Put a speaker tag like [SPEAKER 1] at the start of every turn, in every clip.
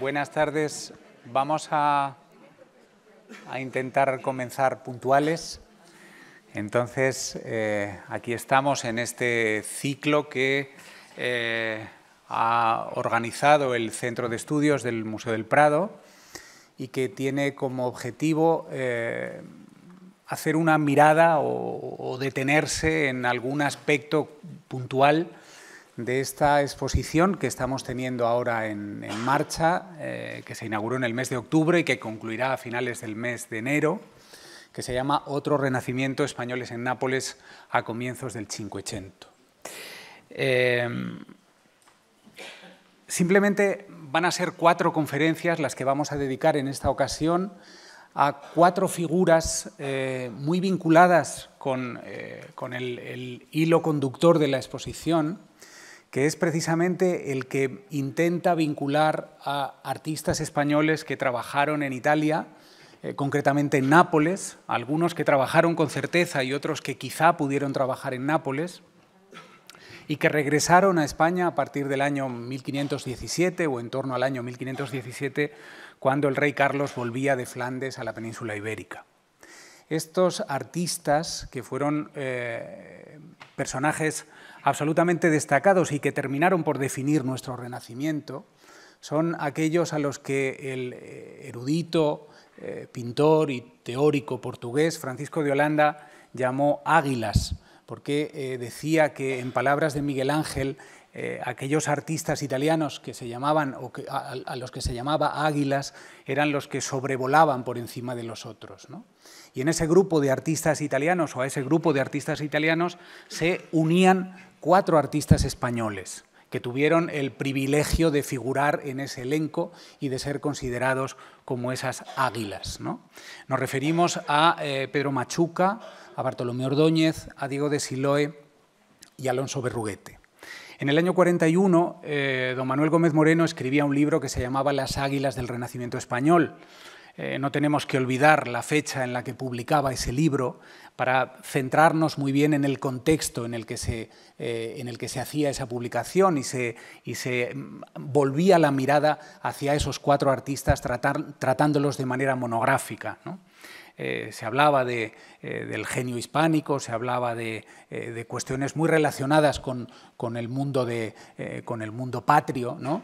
[SPEAKER 1] Buenas tardes. Vamos a, intentar comenzar puntuales. Entonces, eh, aquí estamos en este ciclo que eh, ha organizado el Centro de Estudios del Museo del Prado y que tiene como objetivo eh, hacer una mirada o, detenerse en algún aspecto puntual de esta exposición que estamos teniendo ahora en, marcha, eh, que se inauguró en el mes de octubre y que concluirá a finales del mes de enero, que se llama Otro Renacimiento Españoles en Nápoles a comienzos del Cinquecento. Em, simplemente van a ser cuatro conferencias las que vamos a dedicar en esta ocasión a cuatro figuras eh, muy vinculadas con, eh, el, hilo conductor de la exposición, que es precisamente el que intenta vincular a artistas españoles que trabajaron en Italia, eh, concretamente en Nápoles, algunos que trabajaron con certeza y otros que quizá pudieron trabajar en Nápoles, y que regresaron a España a partir del año 1517 o en torno al año 1517, cuando el rey Carlos volvía de Flandes a la península ibérica. Estos artistas, que fueron eh, personajes absolutamente destacados y que terminaron por definir nuestro Renacimiento, son aquellos a los que el eh, erudito, eh, pintor y teórico portugués Francisco de Holanda llamó águilas, porque eh, decía que, en palabras de Miguel Ángel, aquellos artistas italianos que se llamaban, o a, los que se llamaba águilas, eran los que sobrevolaban por encima de los otros. Y en ese grupo de artistas italianos, o a ese grupo de artistas italianos, se unían cuatro artistas españoles que tuvieron el privilegio de figurar en ese elenco y de ser considerados como esas águilas. Nos referimos a eh, Pedro Machuca, a Bartolomé Ordóñez, a Diego de Siloe y a Alonso Berruguete. En el año 41, eh, don Manuel Gómez Moreno escribía un libro que se llamaba Las Águilas del Renacimiento Español, eh, no tenemos que olvidar la fecha en la que publicaba ese libro para centrarnos muy bien en el contexto en el que se, eh, hacía esa publicación y se, mm, volvía la mirada hacia esos cuatro artistas tratándolos de manera monográfica. Eh, se hablaba eh, del genio hispánico, se hablaba de, eh, cuestiones muy relacionadas con, el, mundo con el mundo patrio, ¿no?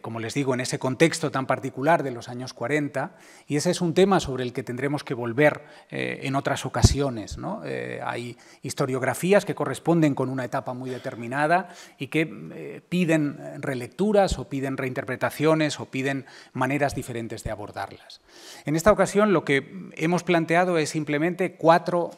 [SPEAKER 1] como les digo, en ese contexto tan particular de los años 40, y ese es un tema sobre el que tendremos que volver en otras ocasiones. hay historiografías que corresponden con una etapa muy determinada y que piden relecturas o piden reinterpretaciones o piden maneras diferentes de abordarlas. En esta ocasión lo que hemos planteado es simplemente cuatro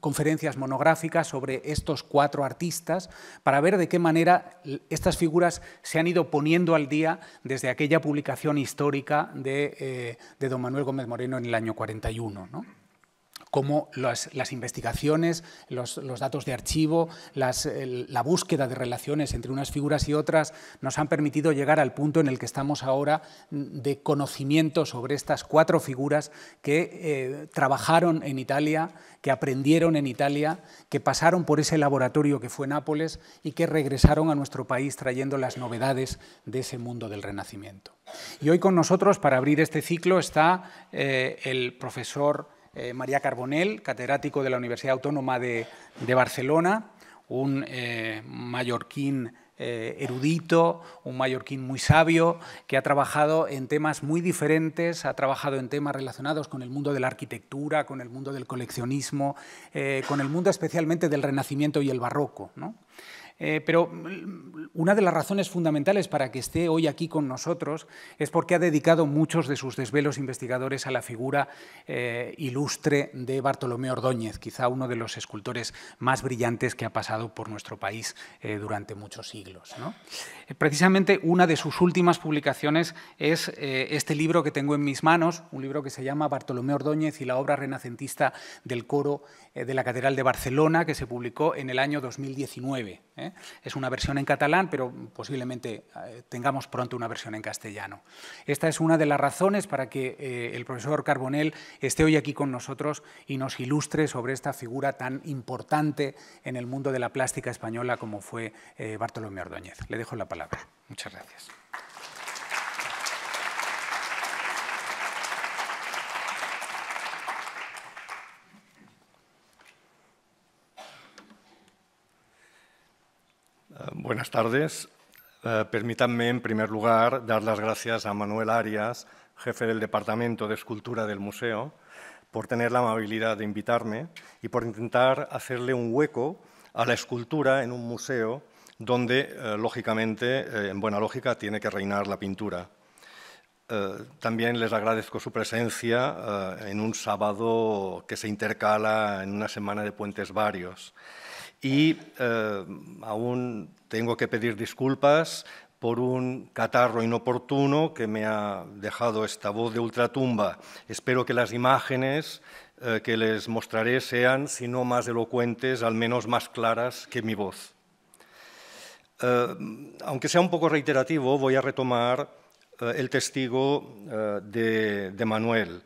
[SPEAKER 1] conferencias monográficas sobre estos cuatro artistas para ver de qué manera estas figuras se han ido poniendo al día desde aquella publicación histórica de, eh, Don Manuel Gómez Moreno en el año 41 cómo las, investigaciones, los, datos de archivo, la búsqueda de relaciones entre unas figuras y otras nos han permitido llegar al punto en el que estamos ahora de conocimiento sobre estas cuatro figuras que eh, trabajaron en Italia, que aprendieron en Italia, que pasaron por ese laboratorio que fue Nápoles y que regresaron a nuestro país trayendo las novedades de ese mundo del Renacimiento. Y hoy con nosotros, para abrir este ciclo, está eh, el profesor eh, María Carbonell, catedrático de la Universidad Autónoma de, Barcelona, un eh, mallorquín eh, erudito, un mallorquín muy sabio, que ha trabajado en temas muy diferentes, ha trabajado en temas relacionados con el mundo de la arquitectura, con el mundo del coleccionismo, con el mundo especialmente del Renacimiento y el Barroco. Eh, pero mm, una de las razones fundamentales para que esté hoy aquí con nosotros es porque ha dedicado muchos de sus desvelos investigadores a la figura eh, ilustre de Bartolomé Ordóñez, quizá uno de los escultores más brillantes que ha pasado por nuestro país eh, durante muchos siglos. precisamente una de sus últimas publicaciones es este libro que tengo en mis manos, un libro que se llama Bartolomé Ordóñez y la obra renacentista del coro de la Catedral de Barcelona, que se publicó en el año 2019. ¿eh? Es una versión en catalán, pero posiblemente eh, tengamos pronto una versión en castellano. Esta es una de las razones para que eh, el profesor Carbonell esté hoy aquí con nosotros y nos ilustre sobre esta figura tan importante en el mundo de la plástica española como fue Bartolomé Ordóñez. Le dejo la palabra. Muchas gracias.
[SPEAKER 2] Buenas tardes. Eh, permítanme, en primer lugar, dar las gracias a Manuel Arias, jefe del Departamento de Escultura del Museo, por tener la amabilidad de invitarme y por intentar hacerle un hueco a la escultura en un museo donde, eh, lógicamente, eh, en buena lógica, tiene que reinar la pintura. también les agradezco su presencia en un sábado que se intercala en una semana de puentes varios y eh, aún tengo que pedir disculpas por un catarro inoportuno que me ha dejado esta voz de ultratumba. Espero que las imágenes eh, que les mostraré sean, si no más elocuentes, al menos más claras que mi voz. Eh, aunque sea un poco reiterativo, voy a retomar el testigo de, Manuel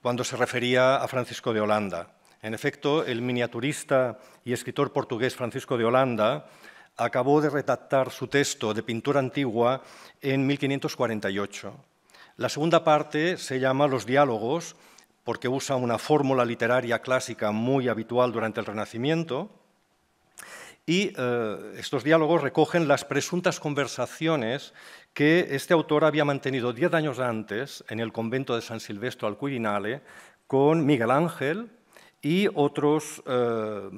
[SPEAKER 2] cuando se refería a Francisco de Holanda. En efecto, el miniaturista y escritor portugués Francisco de Holanda acabó de redactar su texto de pintura antigua en 1548. La segunda parte se llama Los diálogos, porque usa una fórmula literaria clásica muy habitual durante el Renacimiento. Y eh, estos diálogos recogen las presuntas conversaciones que este autor había mantenido diez años antes en el convento de San Silvestro al Quirinale con Miguel Ángel, y otros eh,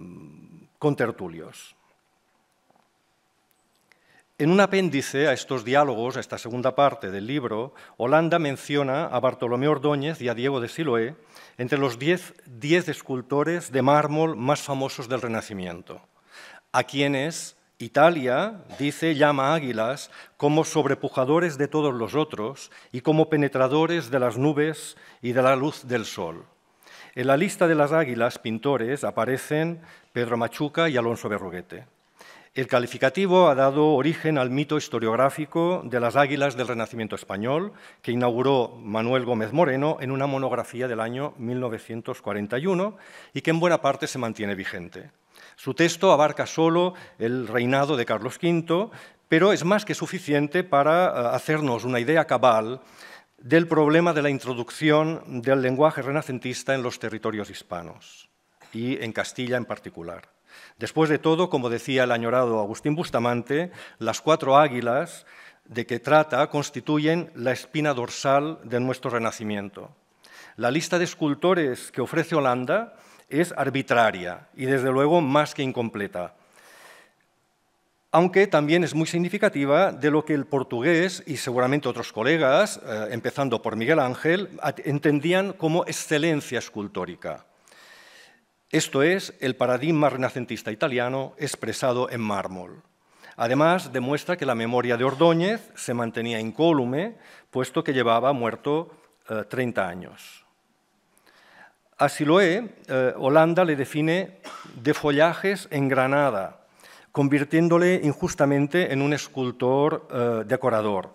[SPEAKER 2] contertulios. En un apéndice a estos diálogos, a esta segunda parte del libro, Holanda menciona a Bartolomé Ordóñez y a Diego de Siloé entre los diez, diez escultores de mármol más famosos del Renacimiento, a quienes Italia, dice, llama águilas como sobrepujadores de todos los otros y como penetradores de las nubes y de la luz del sol. En la lista de las águilas pintores aparecen Pedro Machuca y Alonso Berruguete. El calificativo ha dado origen al mito historiográfico de las águilas del Renacimiento español, que inauguró Manuel Gómez Moreno en una monografía del año 1941 y que en buena parte se mantiene vigente. Su texto abarca solo el reinado de Carlos V, pero es más que suficiente para eh, hacernos una idea cabal del problema de la introducción del lenguaje renacentista en los territorios hispanos y en Castilla en particular. Después de todo, como decía el añorado Agustín Bustamante, las cuatro águilas de que trata constituyen la espina dorsal de nuestro renacimiento. La lista de escultores que ofrece Holanda es arbitraria y desde luego más que incompleta aunque también es muy significativa de lo que el portugués y seguramente otros colegas, eh, empezando por Miguel Ángel, entendían como excelencia escultórica. Esto es el paradigma renacentista italiano expresado en mármol. Además, demuestra que la memoria de Ordóñez se mantenía incólume, puesto que llevaba muerto 30 eh, años. Así lo eh, Holanda le define de follajes en Granada, convirtiéndole injustamente en un escultor eh, decorador.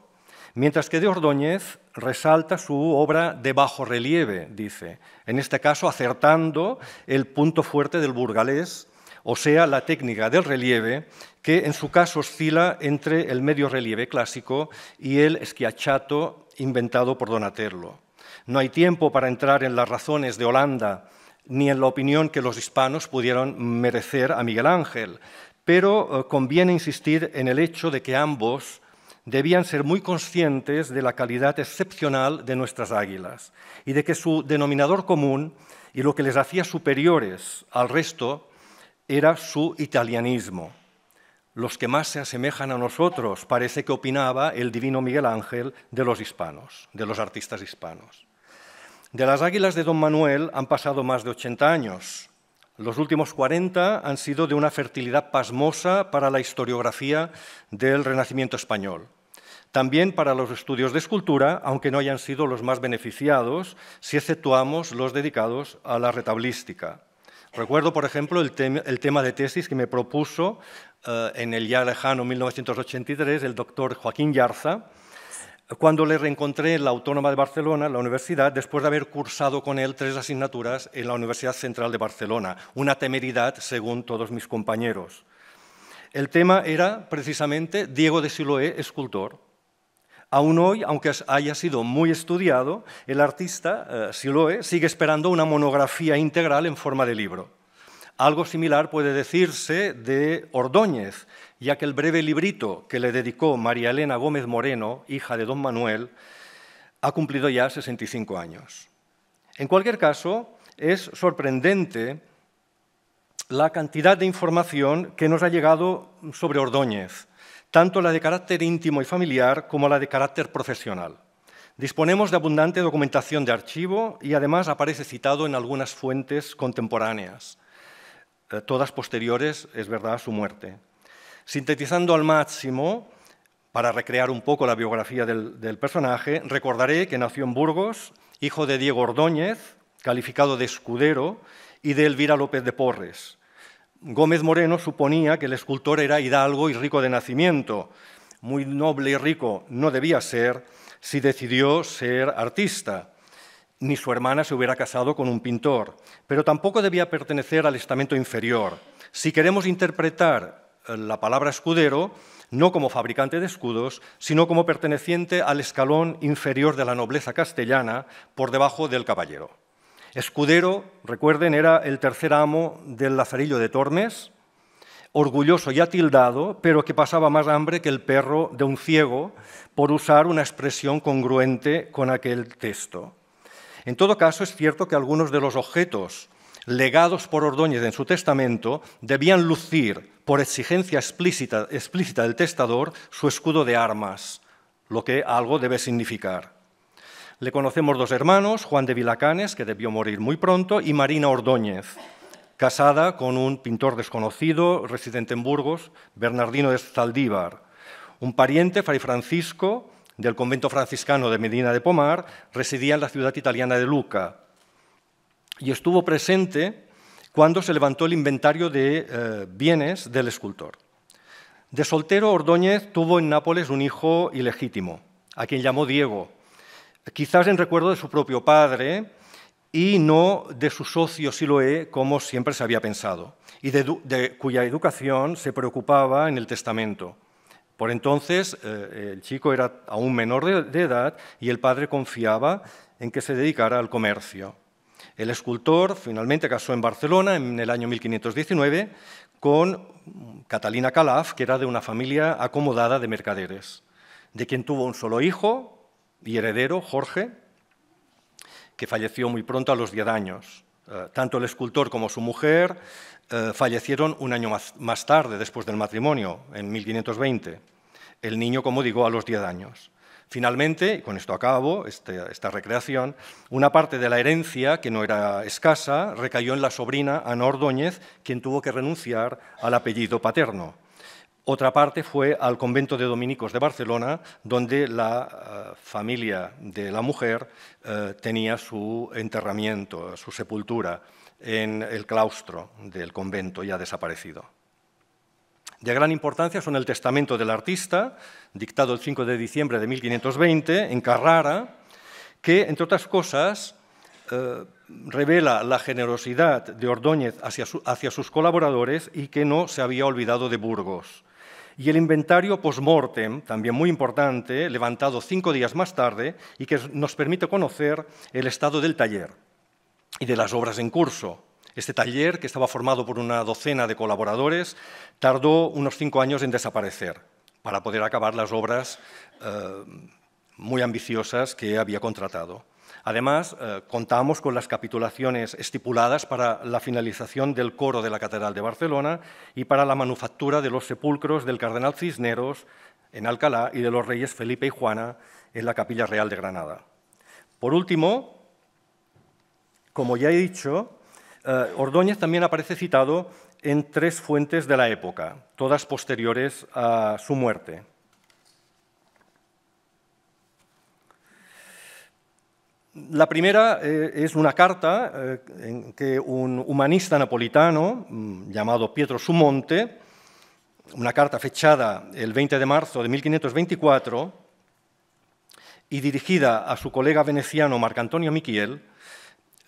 [SPEAKER 2] Mientras que de Ordóñez resalta su obra de bajo relieve, dice, en este caso acertando el punto fuerte del burgalés, o sea, la técnica del relieve, que en su caso oscila entre el medio relieve clásico y el esquiachato inventado por Donatello. No hay tiempo para entrar en las razones de Holanda ni en la opinión que los hispanos pudieron merecer a Miguel Ángel, pero eh, conviene insistir en el hecho de que ambos debían ser muy conscientes de la calidad excepcional de nuestras águilas y de que su denominador común y lo que les hacía superiores al resto era su italianismo. Los que más se asemejan a nosotros, parece que opinaba el divino Miguel Ángel de los hispanos, de los artistas hispanos. De las águilas de Don Manuel han pasado más de 80 años, los últimos 40 han sido de una fertilidad pasmosa para la historiografía del Renacimiento español. También para los estudios de escultura, aunque no hayan sido los más beneficiados, si exceptuamos los dedicados a la retablística. Recuerdo, por ejemplo, el, tema de tesis que me propuso eh, en el ya lejano 1983 el doctor Joaquín Yarza, cuando le reencontré en la Autónoma de Barcelona, en la universidad, después de haber cursado con él tres asignaturas en la Universidad Central de Barcelona, una temeridad según todos mis compañeros. El tema era precisamente Diego de Siloé, escultor. Aún hoy, aunque haya sido muy estudiado, el artista eh, Siloé sigue esperando una monografía integral en forma de libro. Algo similar puede decirse de Ordóñez, ya que el breve librito que le dedicó María Elena Gómez Moreno, hija de don Manuel, ha cumplido ya 65 años. En cualquier caso, es sorprendente la cantidad de información que nos ha llegado sobre Ordóñez, tanto la de carácter íntimo y familiar como la de carácter profesional. Disponemos de abundante documentación de archivo y además aparece citado en algunas fuentes contemporáneas, eh, todas posteriores, es verdad, a su muerte. Sintetizando al máximo, para recrear un poco la biografía del, personaje, recordaré que nació en Burgos, hijo de Diego Ordóñez, calificado de escudero, y de Elvira López de Porres. Gómez Moreno suponía que el escultor era hidalgo y rico de nacimiento. Muy noble y rico no debía ser si decidió ser artista. Ni su hermana se hubiera casado con un pintor, pero tampoco debía pertenecer al estamento inferior. Si queremos interpretar la palabra escudero no como fabricante de escudos, sino como perteneciente al escalón inferior de la nobleza castellana, por debajo del caballero. Escudero, recuerden, era el tercer amo del Lazarillo de Tormes, orgulloso y atildado, pero que pasaba más hambre que el perro de un ciego, por usar una expresión congruente con aquel texto. En todo caso, es cierto que algunos de los objetos legados por Ordóñez en su testamento, debían lucir, por exigencia explícita, del testador, su escudo de armas, lo que algo debe significar. Le conocemos dos hermanos, Juan de Vilacanes, que debió morir muy pronto, y Marina Ordóñez, casada con un pintor desconocido, residente en Burgos, Bernardino de Zaldívar, un pariente, Fray Francisco, del convento franciscano de Medina de Pomar, residía en la ciudad italiana de Luca, y estuvo presente cuando se levantó el inventario de eh, bienes del escultor. De soltero, Ordóñez tuvo en Nápoles un hijo ilegítimo, a quien llamó Diego, quizás en recuerdo de su propio padre y no de su socio Siloé, como siempre se había pensado, y de, cuya educación se preocupaba en el testamento. Por entonces, eh, el chico era aún menor de edad y el padre confiaba en que se dedicara al comercio. El escultor finalmente casó en Barcelona en el año 1519 con Catalina Calaf, que era de una familia acomodada de mercaderes, de quien tuvo un solo hijo y heredero, Jorge, que falleció muy pronto a los 10 años. Eh, tanto el escultor como su mujer eh, fallecieron un año más, más tarde, después del matrimonio, en 1520. El niño, como digo, a los 10 años. Finalmente, con esto acabo, este, esta recreación, una parte de la herencia, que no era escasa, recayó en la sobrina Ana Ordóñez, quien tuvo que renunciar al apellido paterno. Otra parte fue al convento de dominicos de Barcelona, donde la eh, familia de la mujer eh, tenía su enterramiento, su sepultura en el claustro del convento ya desaparecido. De gran importancia son el Testamento del Artista, dictado el 5 de diciembre de 1520 en Carrara, que, entre otras cosas, eh, revela la generosidad de Ordóñez hacia, hacia, sus colaboradores y que no se había olvidado de Burgos. Y el inventario post-mortem, también muy importante, levantado cinco días más tarde y que nos permite conocer el estado del taller y de las obras en curso. Este taller, que estaba formado por una docena de colaboradores, tardó unos cinco años en desaparecer para poder acabar las obras eh, muy ambiciosas que había contratado. Además, eh, contamos con las capitulaciones estipuladas para la finalización del coro de la Catedral de Barcelona y para la manufactura de los sepulcros del cardenal Cisneros en Alcalá y de los reyes Felipe y Juana en la Capilla Real de Granada. Por último, como ya he dicho, eh, Ordóñez también aparece citado en tres fuentes de la época, todas posteriores a su muerte. La primera eh, es una carta eh, en que un humanista napolitano mm, llamado Pietro Sumonte, una carta fechada el 20 de marzo de 1524 y dirigida a su colega veneciano Marcantonio Miquiel,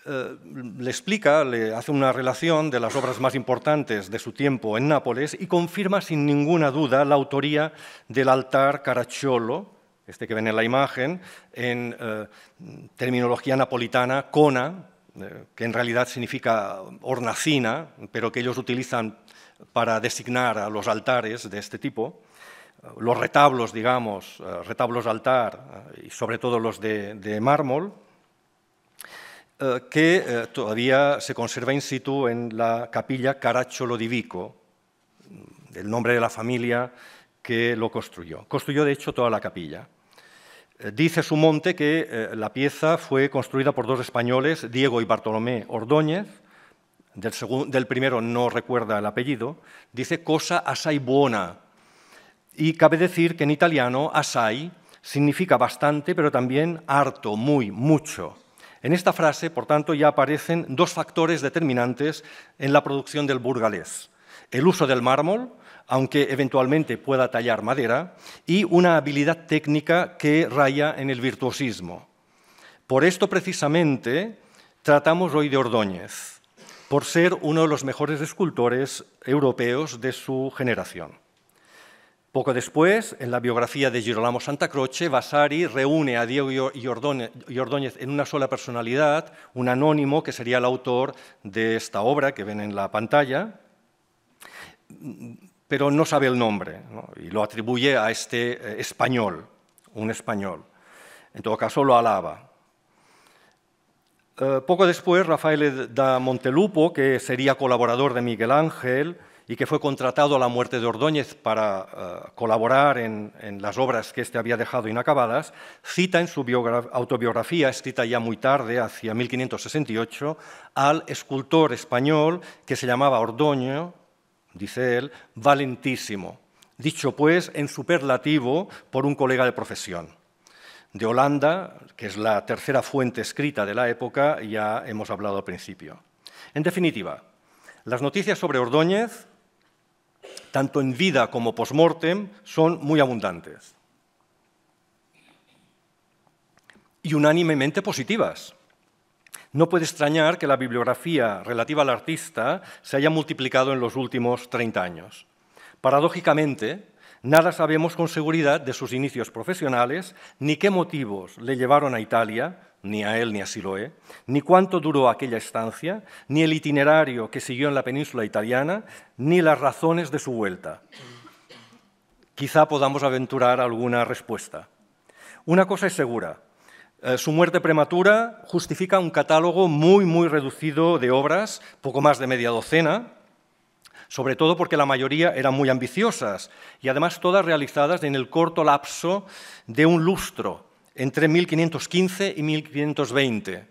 [SPEAKER 2] eh, le explica, le hace una relación de las obras más importantes de su tiempo en Nápoles y confirma sin ninguna duda la autoría del altar Caracciolo, este que ven en la imagen, en eh, terminología napolitana, cona, eh, que en realidad significa hornacina, pero que ellos utilizan para designar a los altares de este tipo los retablos, digamos, retablos de altar y sobre todo los de mármol, eh, que eh, todavía se conserva in situ en la capilla Caracciolo di Vico, el nombre de la familia que lo construyó. Construyó, de hecho, toda la capilla. Eh, dice su monte que la pieza fue construida por dos españoles, Diego y Bartolomé Ordóñez, del, primero no recuerda el apellido, dice cosa assai buona. Y cabe decir que en italiano assai significa bastante, pero también harto, muy, mucho. En esta frase, por tanto, ya aparecen dos factores determinantes en la producción del burgalés. El uso del mármol, aunque eventualmente pueda tallar madera, y una habilidad técnica que raya en el virtuosismo. Por esto precisamente tratamos hoy de Ordóñez, por ser uno de los mejores escultores europeos de su generación. Poco después, en la biografía de Girolamo Santa Croce, Vasari reúne a Diego y Ordóñez en una sola personalidad, un anónimo que sería el autor de esta obra que ven en la pantalla, pero no sabe el nombre y lo atribuye a este eh, español, un español. En todo caso, lo alaba. Eh, poco después, Rafael e. da Montelupo, que sería colaborador de Miguel Ángel, y que fue contratado a la muerte de Ordóñez para eh, colaborar en, las obras que éste había dejado inacabadas, cita en su autobiografía, escrita ya muy tarde, hacia 1568, al escultor español que se llamaba Ordoño, dice él, valentísimo, dicho pues en superlativo por un colega de profesión. De Holanda, que es la tercera fuente escrita de la época, ya hemos hablado al principio. En definitiva, las noticias sobre Ordóñez tanto en vida como post-mortem, son muy abundantes. Y unánimemente positivas. No puede extrañar que la bibliografía relativa al artista se haya multiplicado en los últimos 30 años. Paradójicamente, nada sabemos con seguridad de sus inicios profesionales ni qué motivos le llevaron a Italia ni a él ni a Siloé, ni cuánto duró aquella estancia, ni el itinerario que siguió en la península italiana, ni las razones de su vuelta. Quizá podamos aventurar alguna respuesta. Una cosa es segura, eh, su muerte prematura justifica un catálogo muy, muy reducido de obras, poco más de media docena, sobre todo porque la mayoría eran muy ambiciosas y además todas realizadas en el corto lapso de un lustro, entre 1515 y 1520.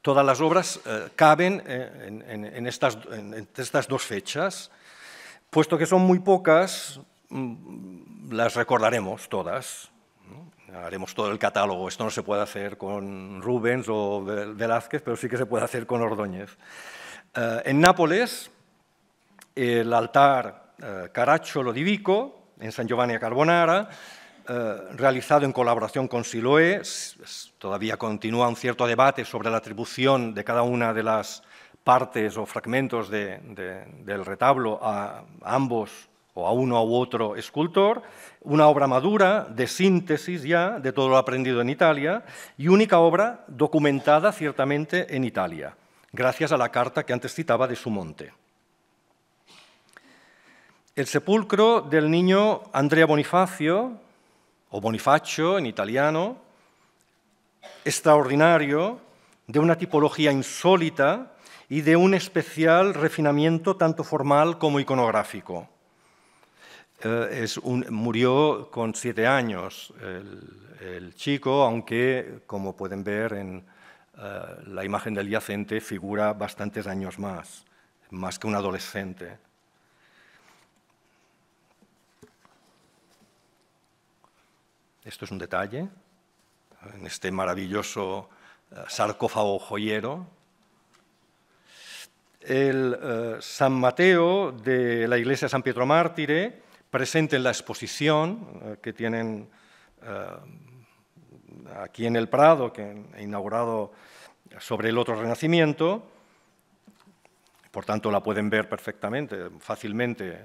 [SPEAKER 2] Todas las obras eh, caben eh, en, estas, dos fechas. Puesto que son muy pocas, mm, las recordaremos todas. Haremos todo el catálogo. Esto no se puede hacer con Rubens o Velázquez, pero sí que se puede hacer con Ordóñez. Eh, en Nápoles, el altar Caracciolo en San Giovanni a Carbonara, eh, realizado en colaboración con Siloe. Todavía continúa un cierto debate sobre la atribución de cada una de las partes o fragmentos del retablo a ambos o a uno u otro escultor, una obra madura de síntesis ya de todo lo aprendido en Italia y única obra documentada ciertamente en Italia, gracias a la carta que antes citaba de Sumonte. El sepulcro del niño Andrea Bonifacio, o Bonifacio en italiano, extraordinario, de una tipología insólita y de un especial refinamiento tanto formal como iconográfico. Eh, murió con siete años el, chico, aunque, como pueden ver en eh, la imagen del yacente, figura bastantes años más, más que un adolescente. Esto es un detalle, en este maravilloso eh, sarcófago joyero. El eh, San Mateo de la iglesia San Pietro Mártire, presente en la exposición eh, que tienen aquí en el Prado, que he inaugurado sobre el otro renacimiento. Por tanto, la pueden ver perfectamente, fácilmente,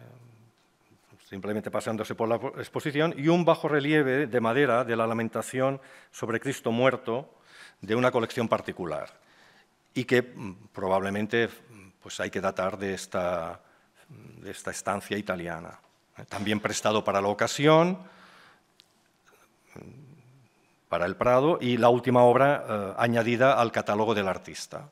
[SPEAKER 2] simplemente pasándose por la exposición, y un bajo relieve de madera de la lamentación sobre Cristo muerto de una colección particular, y que mm, probablemente pues, hay que datar de esta, esta estancia italiana. ¿eh? También prestado para la ocasión, mm, para el Prado, y la última obra eh, añadida al catálogo del artista.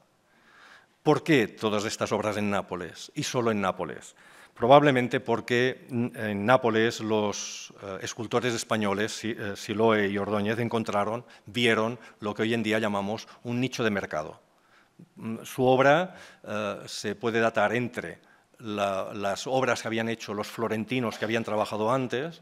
[SPEAKER 2] ¿Por qué todas estas obras en Nápoles y solo en Nápoles? probablemente porque en Nápoles los eh, escultores españoles, eh, Siloe y Ordóñez, encontraron, vieron lo que hoy en día llamamos un nicho de mercado. Mm, su obra eh, se puede datar entre las obras que habían hecho los florentinos que habían trabajado antes,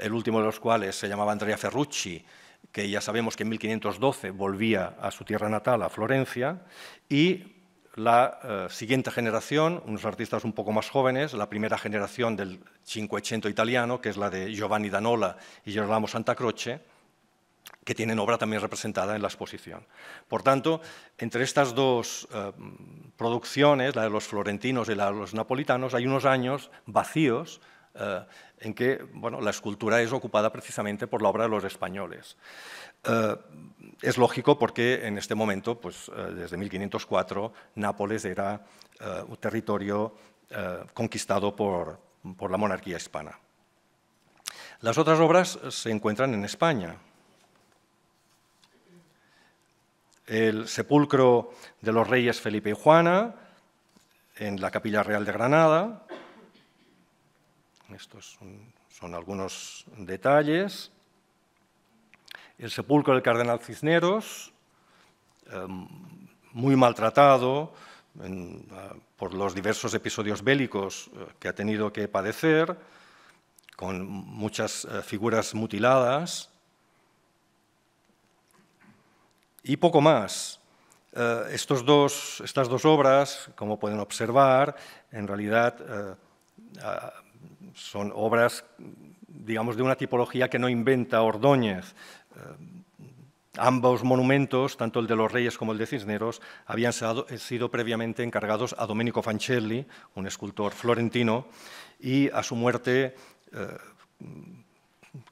[SPEAKER 2] el último de los cuales se llamaba Andrea Ferrucci, que ya sabemos que en 1512 volvía a su tierra natal, a Florencia, y la eh, siguiente generación, unos artistas un poco más jóvenes, la primera generación del Cinquecento italiano, que es la de Giovanni Danola y Gerolamo Santacroce, que tienen obra también representada en la exposición. Por tanto, entre estas dos eh, producciones, la de los florentinos y la de los napolitanos, hay unos años vacíos eh, en que bueno, la escultura es ocupada precisamente por la obra de los españoles es lógico porque en este momento, pues, eh, desde 1504, Nápoles era eh, un territorio eh, conquistado por, la monarquía hispana. Las otras obras se encuentran en España. El sepulcro de los reyes Felipe y Juana en la Capilla Real de Granada. Estos son, son algunos detalles el sepulcro del cardenal Cisneros, em, muy maltratado ah, por los diversos episodios bélicos eh, que ha tenido que padecer, con muchas eh, figuras mutiladas, y poco más. Eh, estas dos obras, como pueden observar, en realidad ah, son obras, digamos, de una tipología que no inventa Ordóñez, eh, ambos monumentos, tanto el de los Reyes como el de Cisneros, habían eh, sido previamente encargados a Domenico Fancelli, un escultor florentino, y a su muerte, eh,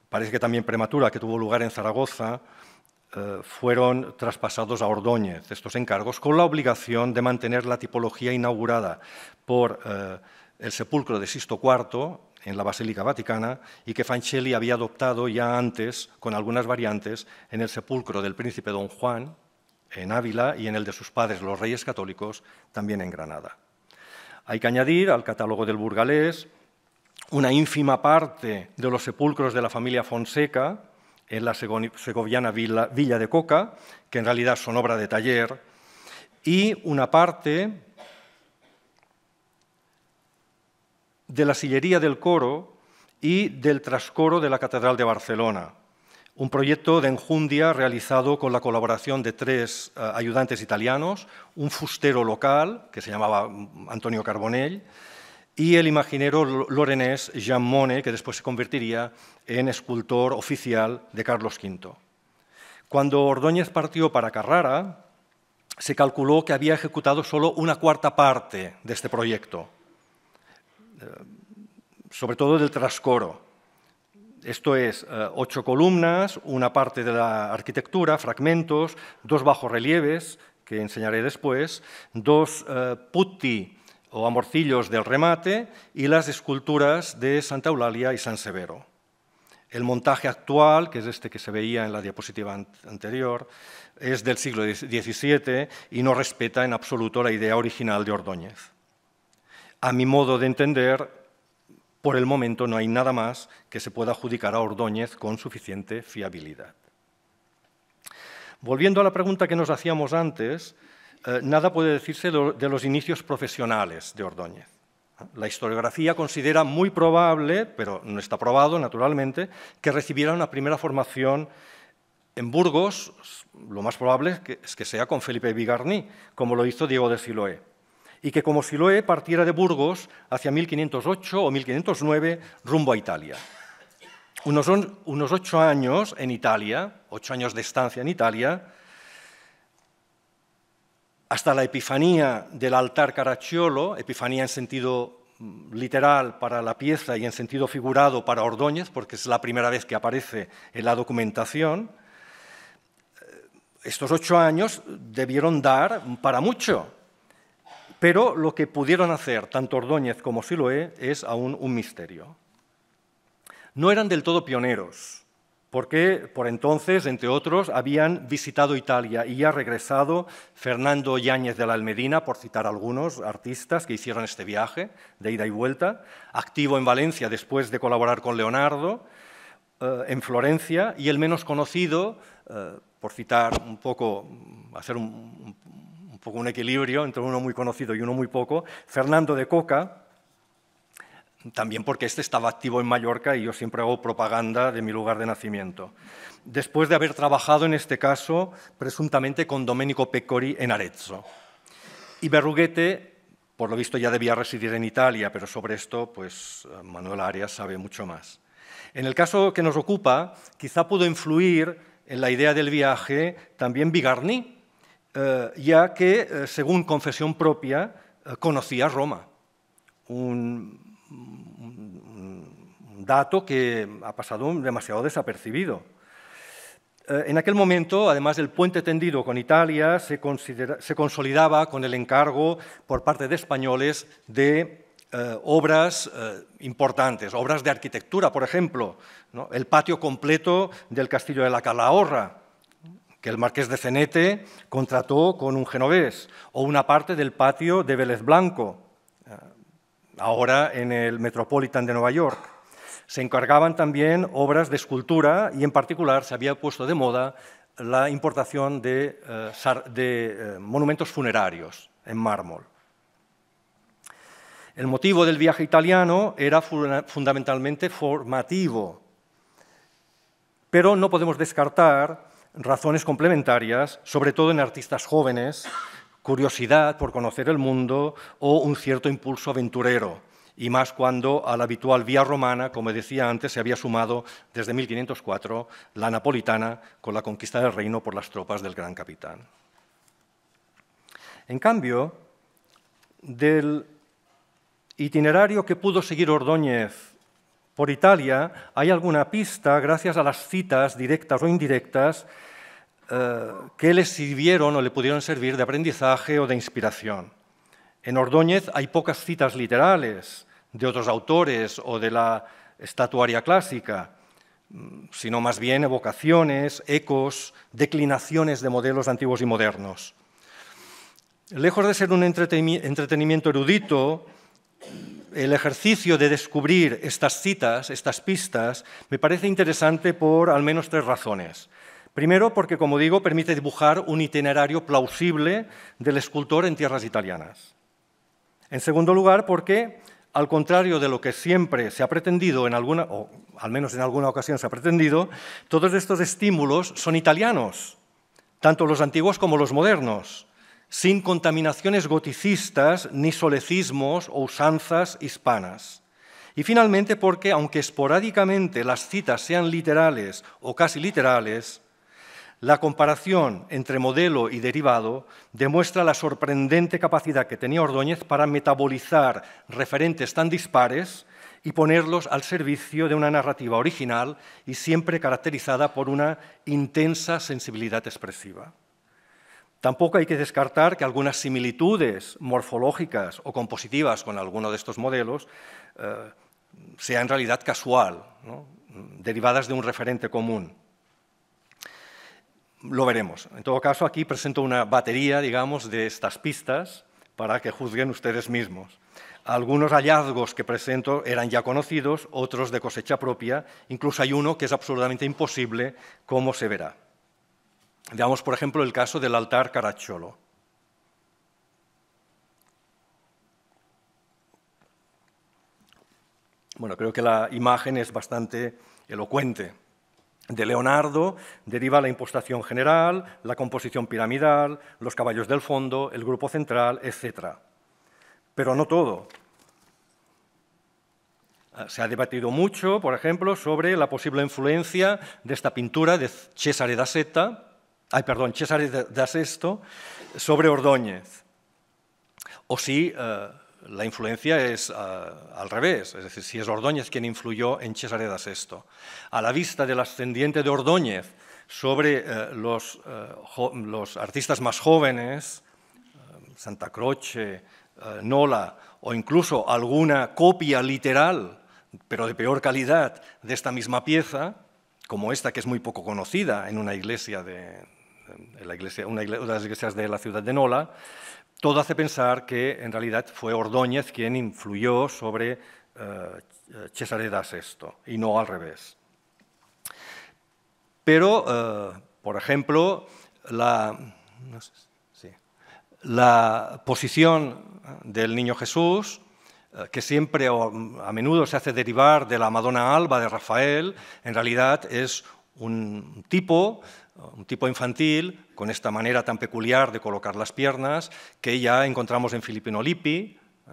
[SPEAKER 2] parece que también prematura, que tuvo lugar en Zaragoza, fueron traspasados a Ordóñez estos encargos, con la obligación de mantener la tipología inaugurada por el sepulcro de Sisto IV en la Basílica Vaticana y que Fanchelli había adoptado ya antes, con algunas variantes, en el sepulcro del príncipe don Juan, en Ávila, y en el de sus padres, los reyes católicos, también en Granada. Hay que añadir al catálogo del burgalés una ínfima parte de los sepulcros de la familia Fonseca en la segoviana Villa de Coca, que en realidad son obra de taller, y una parte de la sillería del coro y del trascoro de la Catedral de Barcelona. Un proyecto de enjundia realizado con la colaboración de tres eh, ayudantes italianos, un fustero local, que se llamaba mm, Antonio Carbonell, y el imaginero lorenés Jean Monnet, que después se convertiría en escultor oficial de Carlos V. Cuando Ordóñez partió para Carrara, se calculó que había ejecutado solo una cuarta parte de este proyecto, eh, sobre todo del trascoro. Esto es, eh, ocho columnas, una parte de la arquitectura, fragmentos, dos bajorrelieves, que enseñaré después, dos eh, putti o amorcillos del remate y las esculturas de Santa Eulalia y San Severo. El montaje actual, que es este que se veía en la diapositiva anterior, es del siglo XVII y no respeta en absoluto la idea original de Ordóñez. A mi modo de entender, por el momento no hay nada más que se pueda adjudicar a Ordóñez con suficiente fiabilidad. Volviendo a la pregunta que nos hacíamos antes, eh, nada puede decirse de los inicios profesionales de Ordóñez. La historiografía considera muy probable, pero no está probado naturalmente, que recibiera una primera formación en Burgos, lo más probable es que sea con Felipe Vigarní, como lo hizo Diego de Siloé y que como Siloé partiera de Burgos hacia 1508 o 1509 rumbo a Italia. Unos, unos ocho años en Italia, ocho años de estancia en Italia, hasta la epifanía del altar Caracciolo, epifanía en sentido mm, literal para la pieza y en sentido figurado para Ordóñez, porque es la primera vez que aparece en la documentación, eh, estos ocho años debieron dar para mucho. Pero lo que pudieron hacer tanto Ordóñez como Siloé es aún un misterio. No eran del todo pioneros, porque por entonces, entre otros, habían visitado Italia y ya regresado Fernando Yáñez de la Almedina, por citar algunos artistas que hicieron este viaje de ida y vuelta, activo en Valencia después de colaborar con Leonardo, eh, en Florencia, y el menos conocido, eh, por citar un poco, hacer un, poco un equilibrio entre uno muy conocido y uno muy poco, Fernando de Coca, también porque este estaba activo en Mallorca y yo siempre hago propaganda de mi lugar de nacimiento. Después de haber trabajado en este caso presuntamente con Domenico Pecori en Arezzo. Y Berruguete, por lo visto ya debía residir en Italia, pero sobre esto pues Manuel Arias sabe mucho más. En el caso que nos ocupa, quizá pudo influir en la idea del viaje también Bigarni, eh, ya que, eh, según confesión propia, eh, conocía Roma. Un, dato que ha pasado demasiado desapercibido. en aquel momento, además, del puente tendido con Italia se, consolidaba con el encargo por parte de españoles de obras importantes, obras de arquitectura, por ejemplo, el patio completo del castillo de la Calahorra, que el marqués de Cenete contrató con un genovés, o una parte del patio de Vélez Blanco, eh, ahora en el Metropolitan de Nueva York. Se encargaban también obras de escultura y en particular se había puesto de moda la importación de, eh, de eh, monumentos funerarios en mármol. El motivo del viaje italiano era fundamentalmente formativo, pero no podemos descartar razones complementarias, sobre todo en artistas jóvenes, curiosidad por conocer el mundo o un cierto impulso aventurero, y más cuando a la habitual vía romana, como decía antes, se había sumado desde 1504 la napolitana con la conquista del reino por las tropas del gran capitán. En cambio, del itinerario que pudo seguir Ordóñez por Italia hay alguna pista, gracias a las citas directas o indirectas, eh, que le sirvieron o le pudieron servir de aprendizaje o de inspiración. En Ordóñez hay pocas citas literales de otros autores o de la estatuaria clásica, mm, sino más bien evocaciones, ecos, declinaciones de modelos antiguos y modernos. Lejos de ser un entretenimiento erudito, el ejercicio de descubrir estas citas, estas pistas, me parece interesante por al menos tres razones. Primero, porque, como digo, permite dibujar un itinerario plausible del escultor en tierras italianas. En segundo lugar, porque, al contrario de lo que siempre se ha pretendido, en alguna, o al menos en alguna ocasión se ha pretendido, todos estos estímulos son italianos, tanto los antiguos como los modernos sin contaminaciones goticistas ni solecismos o usanzas hispanas. Y finalmente porque, aunque esporádicamente las citas sean literales o casi literales, la comparación entre modelo y derivado demuestra la sorprendente capacidad que tenía Ordóñez para metabolizar referentes tan dispares y ponerlos al servicio de una narrativa original y siempre caracterizada por una intensa sensibilidad expresiva. Tampoco hay que descartar que algunas similitudes morfológicas o compositivas con alguno de estos modelos sean eh, sea en realidad casual, derivadas de un referente común. Lo veremos. En todo caso, aquí presento una batería, digamos, de estas pistas para que juzguen ustedes mismos. Algunos hallazgos que presento eran ya conocidos, otros de cosecha propia, incluso hay uno que es absolutamente imposible, como se verá. Veamos, por ejemplo, el caso del altar Caracciolo. Bueno, creo que la imagen es bastante elocuente. De Leonardo deriva la impostación general, la composición piramidal, los caballos del fondo, el grupo central, etc. Pero no todo. Se ha debatido mucho, por ejemplo, sobre la posible influencia de esta pintura de Cesare da Seta ay, perdón, César da esto sobre Ordóñez. O si eh, la influencia es eh, al revés, es decir, si es Ordóñez quien influyó en César da A la vista del ascendiente de Ordóñez sobre eh, los, los, artistas más jóvenes, Santa Croce, Nola, o incluso alguna copia literal, pero de peor calidad, de esta misma pieza, como esta que es muy poco conocida en una iglesia de, iglesia, una, de las iglesias de la ciudad de Nola, todo hace pensar que en realidad fue Ordóñez quien influyó sobre eh, eh Cesare da Sesto y no al revés. Pero, eh, por ejemplo, la, la posición del niño Jesús, eh, que siempre o a menudo se hace derivar de la Madonna Alba de Rafael, en realidad es un tipo un tipo infantil con esta manera tan peculiar de colocar las piernas que ya encontramos en Filipino Lippi, eh,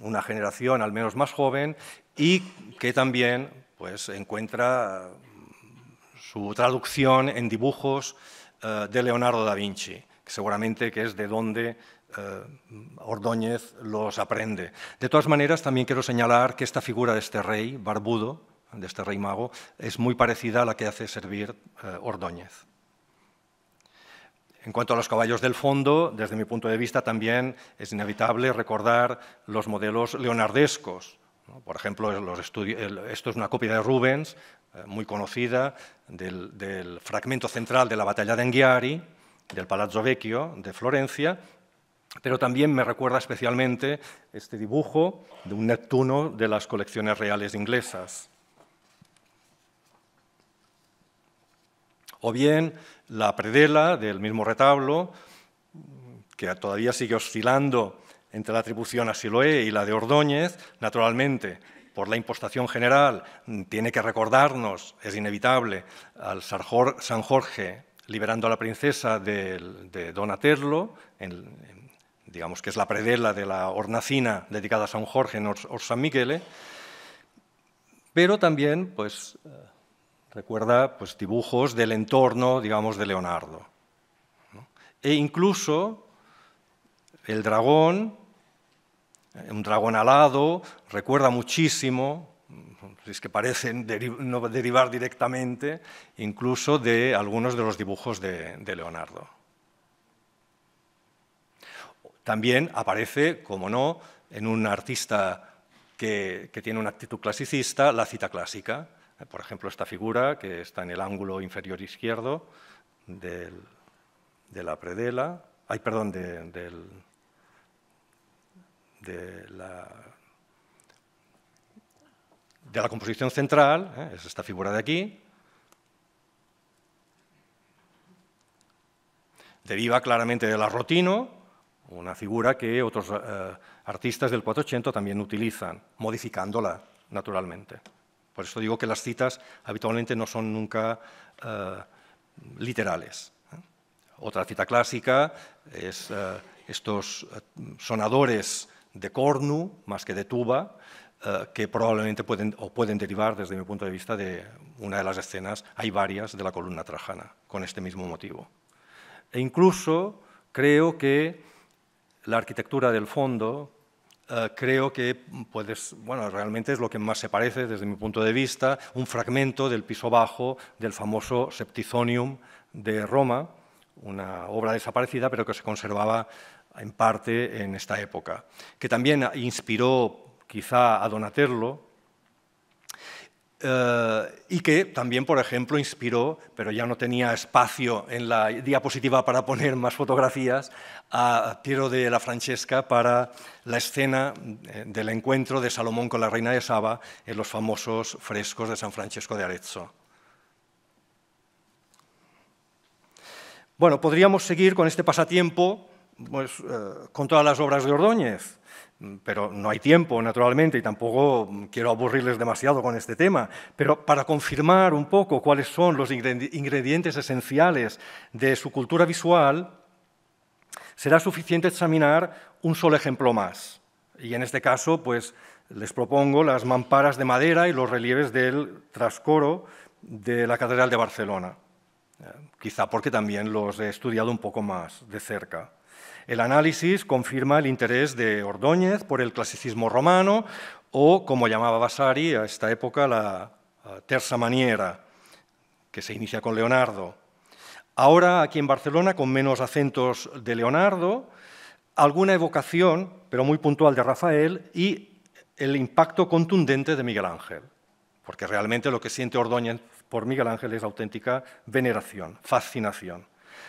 [SPEAKER 2] una generación al menos más joven, y que también pues, encuentra mm, su traducción en dibujos eh, de Leonardo da Vinci, que seguramente que es de donde eh, Ordóñez los aprende. De todas maneras, también quiero señalar que esta figura de este rey, barbudo, de este rey mago, es muy parecida a la que hace servir eh, Ordóñez. En cuanto a los caballos del fondo, desde mi punto de vista también es inevitable recordar los modelos leonardescos. Por ejemplo, esto es una copia de Rubens, eh, muy conocida, del, del, fragmento central de la batalla de Anghiari, del Palazzo Vecchio de Florencia, pero también me recuerda especialmente este dibujo de un Neptuno de las colecciones reales inglesas. o bien la predela del mismo retablo, que todavía sigue oscilando entre la atribución a Siloé y la de Ordóñez, naturalmente, por la impostación general, tiene que recordarnos, es inevitable, al San Jorge liberando a la princesa de, de Aterlo, digamos que es la predela de la hornacina dedicada a San Jorge en Or, San Michele, pero también pues, eh, Recuerda pues, dibujos del entorno, digamos, de Leonardo. E incluso el dragón, un dragón alado, recuerda muchísimo, es que parecen no derivar directamente, incluso de algunos de los dibujos de, Leonardo. También aparece, como no, en un artista que, que, tiene una actitud clasicista, la cita clásica. Por ejemplo, esta figura que está en el ángulo inferior izquierdo de la predela, ay, perdón, de, la, composición central, ¿eh? es esta figura de aquí, deriva claramente de la Rotino, una figura que otros eh, artistas del 480 también utilizan, modificándola naturalmente. Por eso digo que las citas habitualmente no son nunca eh, literales. ¿eh? Otra cita clásica es eh, estos sonadores de cornu más que de tuba, que probablemente pueden o pueden derivar, desde mi punto de vista, de una de las escenas, hay varias, de la columna trajana, con este mismo motivo. E incluso creo que la arquitectura del fondo, eh, creo que pues, realmente es lo que más se parece, desde mi punto de vista, un fragmento del piso bajo del famoso Septizonium de Roma, una obra desaparecida, pero que se conservaba en parte en esta época, que también inspiró quizá a Donatello, eh, y que también, por ejemplo, inspiró, pero ya no tenía espacio en la diapositiva para poner más fotografías, a Piero de la Francesca para la escena eh, del encuentro de Salomón con la reina de Saba en los famosos frescos de San Francesco de Arezzo. Bueno, podríamos seguir con este pasatiempo pues, eh, con todas las obras de Ordóñez pero no hay tiempo, naturalmente, y tampoco quiero aburrirles demasiado con este tema, pero para confirmar un poco cuáles son los ingredientes esenciales de su cultura visual, será suficiente examinar un solo ejemplo más. Y en este caso, pues les propongo las mamparas de madera y los relieves del trascoro de la Catedral de Barcelona, eh, quizá porque también los he estudiado un poco más de cerca. El análisis confirma el interés de Ordóñez por el clasicismo romano o, como llamaba Vasari a esta época, la terza maniera, que se inicia con Leonardo. Ahora, aquí en Barcelona, con menos acentos de Leonardo, alguna evocación, pero muy puntual, de Rafael y el impacto contundente de Miguel Ángel, porque realmente lo que siente Ordóñez por Miguel Ángel es auténtica veneración, fascinación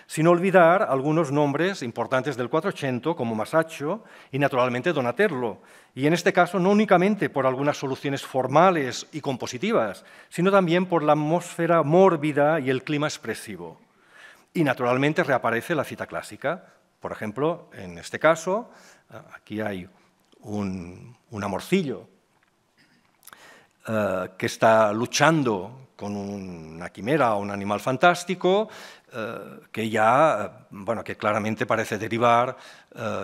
[SPEAKER 2] sin olvidar algunos nombres importantes del 480 como Masaccio y naturalmente Donaterlo. y en este caso no únicamente por algunas soluciones formales y compositivas, sino también por la atmósfera mórbida y el clima expresivo. Y naturalmente reaparece la cita clásica, por ejemplo, en este caso, aquí hay un amorcillo eh, que está luchando con una quimera o un animal fantástico, eh, que ya, eh, bueno, que claramente parece derivar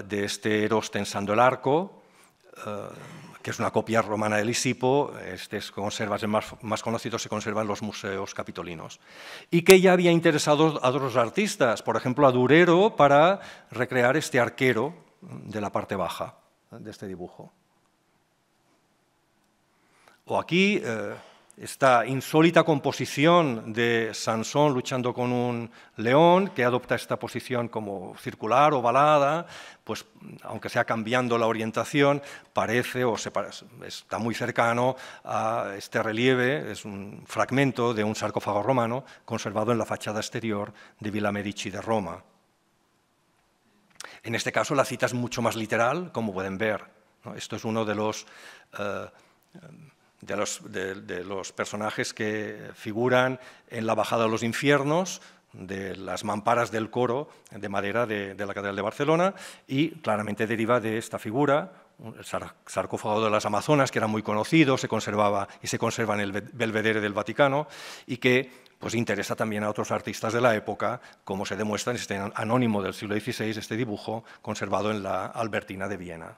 [SPEAKER 2] de este Eros tensando el arco, que es una copia romana de Isipo, este conserva, es más, más, conocido, se conserva en los museos capitolinos, y que ya había interesado a otros artistas, por ejemplo a Durero, para recrear este arquero de la parte baja de este dibujo. O aquí eh, esta insólita composición de Sansón luchando con un león que adopta esta posición como circular, ovalada, pues aunque sea cambiando la orientación, parece o está muy cercano a este relieve, es un fragmento de un sarcófago romano conservado en la fachada exterior de Villa Medici de Roma. En este caso la cita es mucho más literal, como pueden ver. Esto es uno de los... Eh, de los, personajes que figuran en la bajada a los infiernos, de las mamparas del coro de madera de, la Catedral de Barcelona y claramente deriva de esta figura, el sarcófago de las Amazonas, que era muy conocido, se conservaba y se conserva en el Belvedere del Vaticano y que pues interesa también a otros artistas de la época, como se demuestra en este anónimo del siglo XVI, este dibujo conservado en la Albertina de Viena.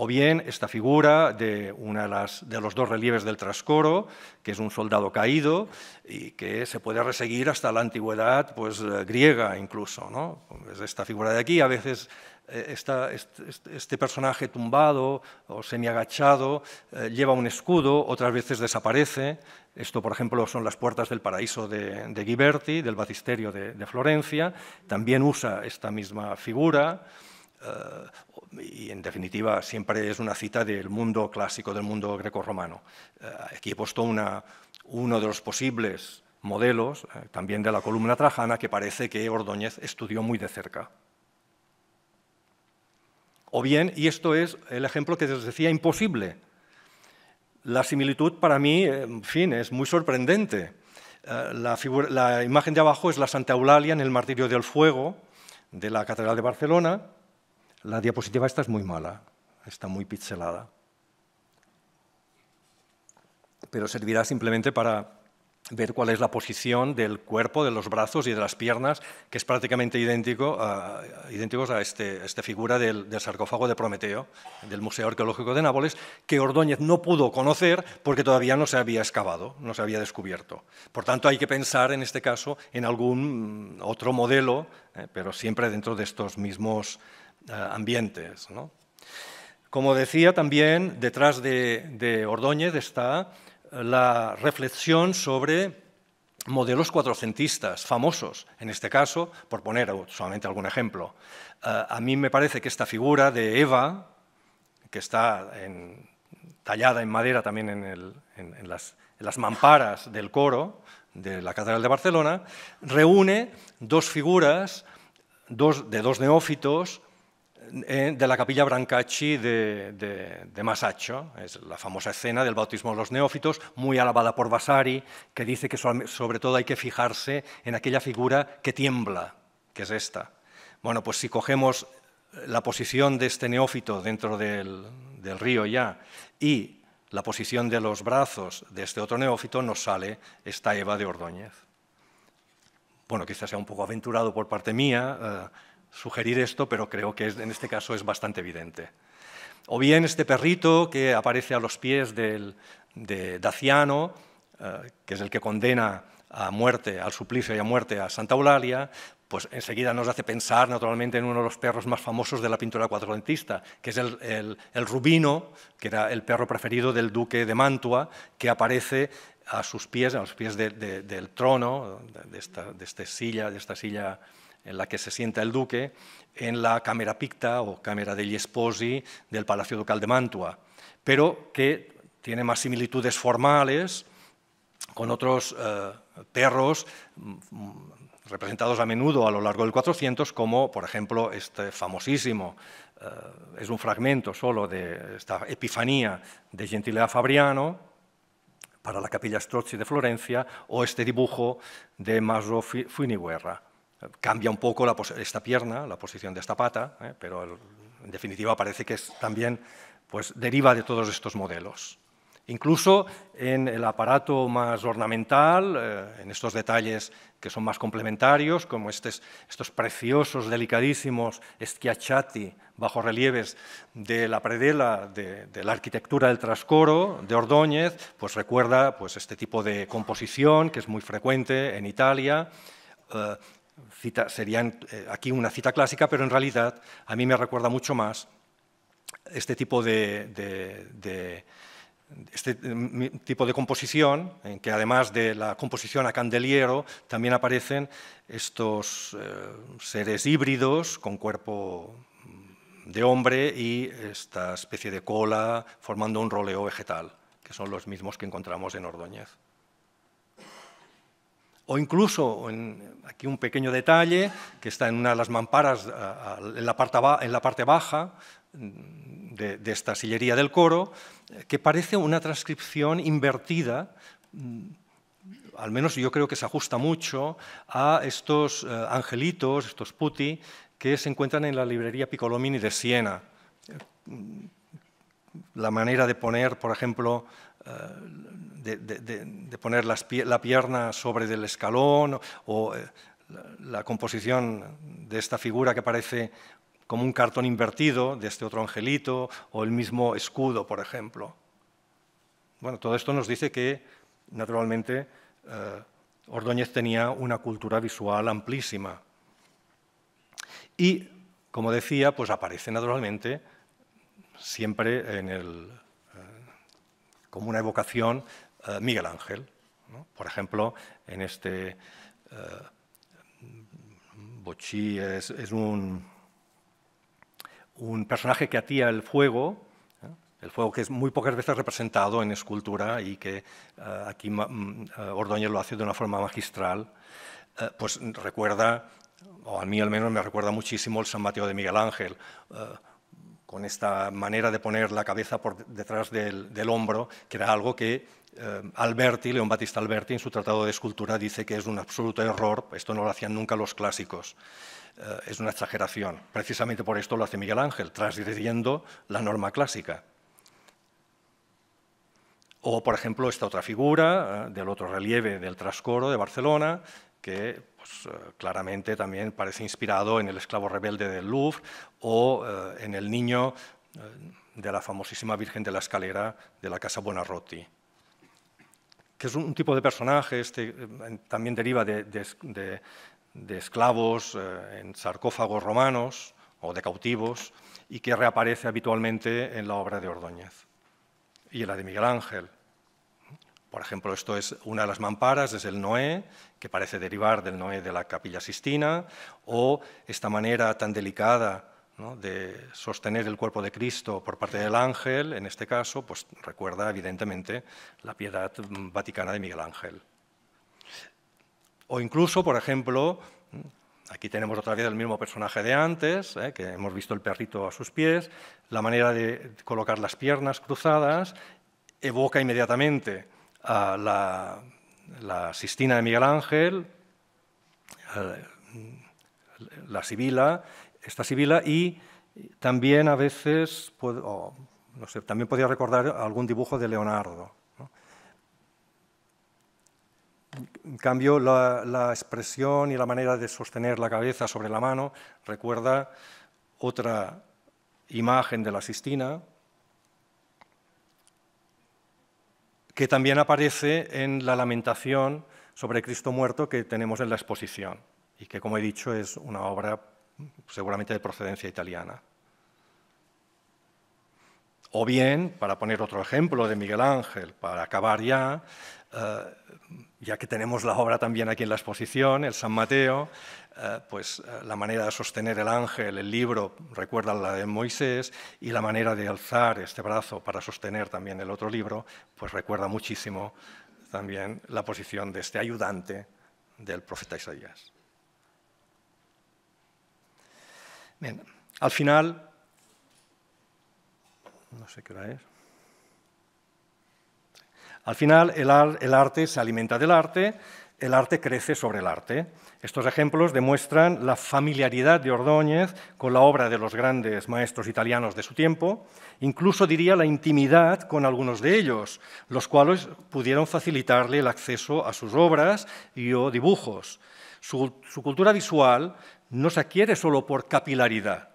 [SPEAKER 2] O bien esta figura de, una de, de, los dos relieves del Trascoro, que es un soldado caído y que se puede reseguir hasta la antigüedad pues, eh, griega incluso. ¿no? esta figura de aquí, a veces eh, este, este, este, personaje tumbado o semiagachado eh, lleva un escudo, otras veces desaparece. Esto, por ejemplo, son las puertas del paraíso de, Ghiberti, del batisterio de, Florencia. También usa esta misma figura y en definitiva siempre es una cita del mundo clásico, del mundo grecorromano. Eh, aquí he puesto uno de los posibles modelos, eh, también de la columna trajana, que parece que Ordóñez estudió muy de cerca. O bien, y esto es el ejemplo que les decía imposible, la similitud para mí, eh, en fin, es muy sorprendente. la imagen de abajo es la Santa Eulalia en el Martirio del Fuego de la Catedral de Barcelona, la diapositiva esta es muy mala, está muy pixelada. Pero servirá simplemente para ver cuál es la posición del cuerpo, de los brazos y de las piernas, que es prácticamente idéntico a, idénticos a este, esta figura del, sarcófago de Prometeo, del Museo Arqueológico de Nápoles, que Ordóñez no pudo conocer porque todavía no se había excavado, no se había descubierto. Por tanto, hay que pensar en este caso en algún otro modelo, eh, pero siempre dentro de estos mismos eh, ambientes. Como decía también, detrás de, Ordóñez está la reflexión sobre modelos cuatrocentistas famosos, en este caso, por poner solamente algún ejemplo. Eh, a mí me parece que esta figura de Eva, que está tallada en madera también en, las, mamparas del coro de la Catedral de Barcelona, reúne dos figuras de dos neófitos eh, de la capilla Brancacci de, de, Masaccio, es la famosa escena del bautismo de los neófitos, muy alabada por Vasari, que dice que sobre todo hay que fijarse en aquella figura que tiembla, que es esta. Bueno, pues si cogemos la posición de este neófito dentro del, río ya y la posición de los brazos de este otro neófito, nos sale esta Eva de Ordóñez. Bueno, quizás sea un poco aventurado por parte mía. Eh, sugerir esto, pero creo que en este caso es bastante evidente. O bien este perrito que aparece a los pies de Daciano, eh, que es el que condena a muerte, al suplicio y a muerte a Santa Eulalia, pues enseguida nos hace pensar naturalmente en uno de los perros más famosos de la pintura cuatrodentista, que es el, Rubino, que era el perro preferido del duque de Mantua, que aparece a sus pies, a los pies del trono, de esta, de esta silla, de esta silla en la que se sienta el duque, en la Cámara Picta o Cámara degli Esposi del Palacio Ducal de Mantua, pero que tiene más similitudes formales con otros eh, perros mm, mm, representados a menudo a lo largo del 400, como por ejemplo este famosísimo, eh, es un fragmento solo de esta Epifanía de Gentilea Fabriano, para la Capilla Strozzi de Florencia o este dibujo de Maso Funiguerra. Cambia un poco esta pierna, la posición de esta pata, ¿eh? pero en definitiva parece que es también pues, deriva de todos estos modelos. Incluso en el aparato más ornamental, eh, en estos detalles que son más complementarios, como este estos preciosos, delicadísimos schiacciati, bajo relieves de la predela de, la arquitectura del trascoro de Ordóñez, pues recuerda pues, este tipo de composición que es muy frecuente en Italia. Eh, cita, serían eh, aquí una cita clásica, pero en realidad a mí me recuerda mucho más este tipo de, este mm, tipo de composición, en que además de la composición a candeliero, también aparecen estos eh, seres híbridos con cuerpo mm, de hombre y esta especie de cola formando un roleo vegetal, que son los mismos que encontramos en Ordóñez o incluso, aquí un pequeño detalle, que está en una de las mamparas en, la parte, baja mm, de, de, esta sillería del coro, eh, que parece una transcripción invertida, mm, al menos yo creo que se ajusta mucho a estos eh, angelitos, estos putti, que se encuentran en la librería Piccolomini de Siena. Eh, mm, la manera de poner, por ejemplo, eh, de, poner la pierna sobre del escalón o eh, la, composición de esta figura que parece como un cartón invertido de este otro angelito o el mismo escudo, por ejemplo. Bueno, todo esto nos dice que, naturalmente, eh, Ordóñez tenía una cultura visual amplísima. Y, como decía, pues aparece naturalmente siempre en el como una evocación eh, Miguel Ángel. Por ejemplo, en este eh, Bochí es, un, un, personaje que atía el fuego, el fuego que es muy pocas veces representado en escultura y que eh, aquí mm, eh, Ordóñez lo hace de una forma magistral, pues recuerda o a mí al menos me recuerda muchísimo el San Mateo de Miguel Ángel, con esta manera de poner la cabeza por detrás del, hombro, que era algo que eh, Alberti, León Battista Alberti, en su tratado de escultura dice que es un absoluto error, esto no lo hacían nunca los clásicos, eh, es una exageración. Precisamente por esto lo hace Miguel Ángel, transgrediendo la norma clásica. O, por ejemplo, esta otra figura eh, del otro relieve del Trascoro de Barcelona, que pues, eh, claramente también parece inspirado en El esclavo rebelde del Louvre o eh, en El niño eh, de la famosísima Virgen de la Escalera de la Casa Buonarroti que es un tipo de personaje, este, también deriva de, esclavos en sarcófagos romanos o de cautivos, y que reaparece habitualmente en la obra de Ordóñez y en la de Miguel Ángel. Por ejemplo, esto es una de las mamparas, desde el Noé, que parece derivar del Noé de la Capilla Sistina, o esta manera tan delicada de sostener el cuerpo de Cristo por parte del ángel, en este caso, pues recuerda evidentemente la piedad vaticana de Miguel Ángel. O incluso, por ejemplo, aquí tenemos otra vez el mismo personaje de antes, ¿eh? que hemos visto el perrito a sus pies, la manera de colocar las piernas cruzadas evoca inmediatamente a la, la, Sistina de Miguel Ángel, la Sibila, esta Sibila, y también a veces, no sé, también podía recordar algún dibujo de Leonardo. En cambio, la, la, expresión y la manera de sostener la cabeza sobre la mano recuerda otra imagen de la Sistina, que también aparece en la lamentación sobre Cristo muerto que tenemos en la exposición y que, como he dicho, es una obra mm, seguramente de procedencia italiana. O bien, para poner otro ejemplo de Miguel Ángel, para acabar ya, eh, ya que tenemos la obra también aquí en la exposición, el San Mateo, eh, pues, eh, la manera de sostener el ángel, el libro, recuerda la de Moisés, y la manera de alzar este brazo para sostener también el otro libro, pues recuerda muchísimo también la posición de este ayudante del profeta Isaías. Bien, al final, no sé qué hora es. Al final, el arte se alimenta del arte, el arte crece sobre el arte. Estos ejemplos demuestran la familiaridad de Ordóñez con la obra de los grandes maestros italianos de su tiempo, incluso diría la intimidad con algunos de ellos, los cuales pudieron facilitarle el acceso a sus obras y o dibujos. Su, cultura visual no se adquiere solo por capilaridad,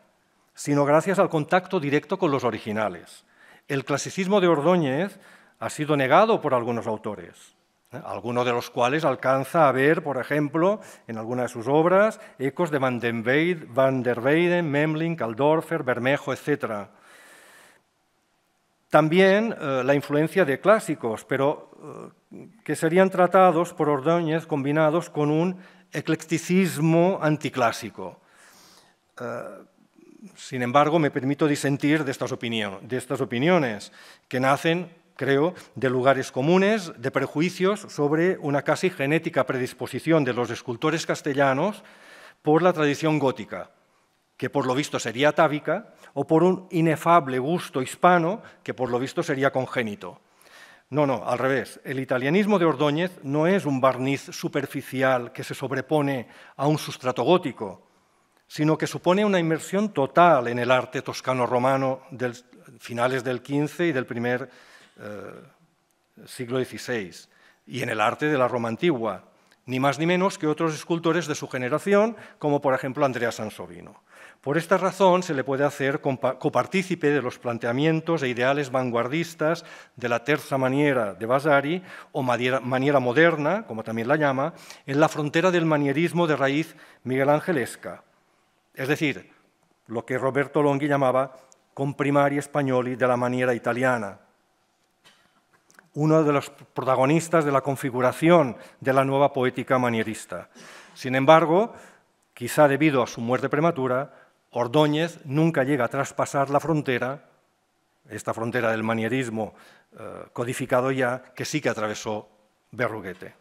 [SPEAKER 2] sino gracias al contacto directo con los originales. El clasicismo de Ordóñez ha sido negado por algunos autores. ¿eh? algunos de los cuales alcanza a ver, por ejemplo, en alguna de sus obras, ecos de Van, der Weyden, Memling, Kaldorfer, Bermejo, etc. También eh, la influencia de clásicos, pero eh, que serían tratados por Ordóñez combinados con un eclecticismo anticlásico. sin embargo, me permito disentir de estas, de estas opiniones, que nacen creo, de lugares comunes, de prejuicios sobre una casi genética predisposición de los escultores castellanos por la tradición gótica, que por lo visto sería atávica, o por un inefable gusto hispano, que por lo visto sería congénito. No, no, al revés. El italianismo de Ordóñez no es un barniz superficial que se sobrepone a un sustrato gótico, sino que supone una inmersión total en el arte toscano-romano de finales del XV y del primer eh, siglo XVI, y en el arte de la Roma antigua, ni más ni menos que otros escultores de su generación, como por ejemplo Andrea Sansovino. Por esta razón se le puede hacer copartícipe de los planteamientos e ideales vanguardistas de la terza maniera de Vasari o maniera moderna, como también la llama, en la frontera del manierismo de raíz Miguel Angelesca. Es decir, lo que Roberto Longhi llamaba comprimari spagnoli de la maniera italiana, uno de los protagonistas de la configuración de la nueva poética manierista. Sin embargo, quizá debido a su muerte prematura, Ordóñez nunca llega a traspasar la frontera, esta frontera del manierismo eh, codificado ya, que sí que atravesó Berruguete.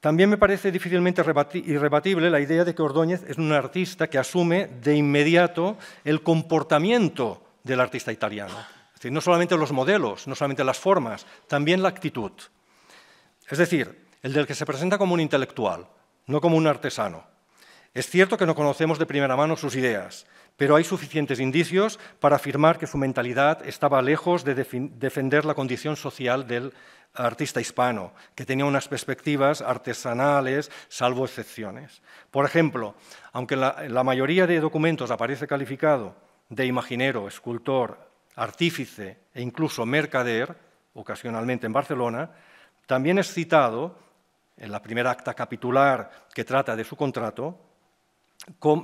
[SPEAKER 2] También me parece difícilmente irrebatible la idea de que Ordóñez es un artista que asume de inmediato el comportamiento del artista italiano es no solamente los modelos, no solamente las formas, también la actitud. Es decir, el del que se presenta como un intelectual, no como un artesano. Es cierto que no conocemos de primera mano sus ideas, pero hay suficientes indicios para afirmar que su mentalidad estaba lejos de defender la condición social del artista hispano, que tenía unas perspectivas artesanales, salvo excepciones. Por ejemplo, aunque la, la mayoría de documentos aparece calificado de imaginero, escultor, artífice e incluso mercader, ocasionalmente en Barcelona, también es citado en la primera acta capitular que trata de su contrato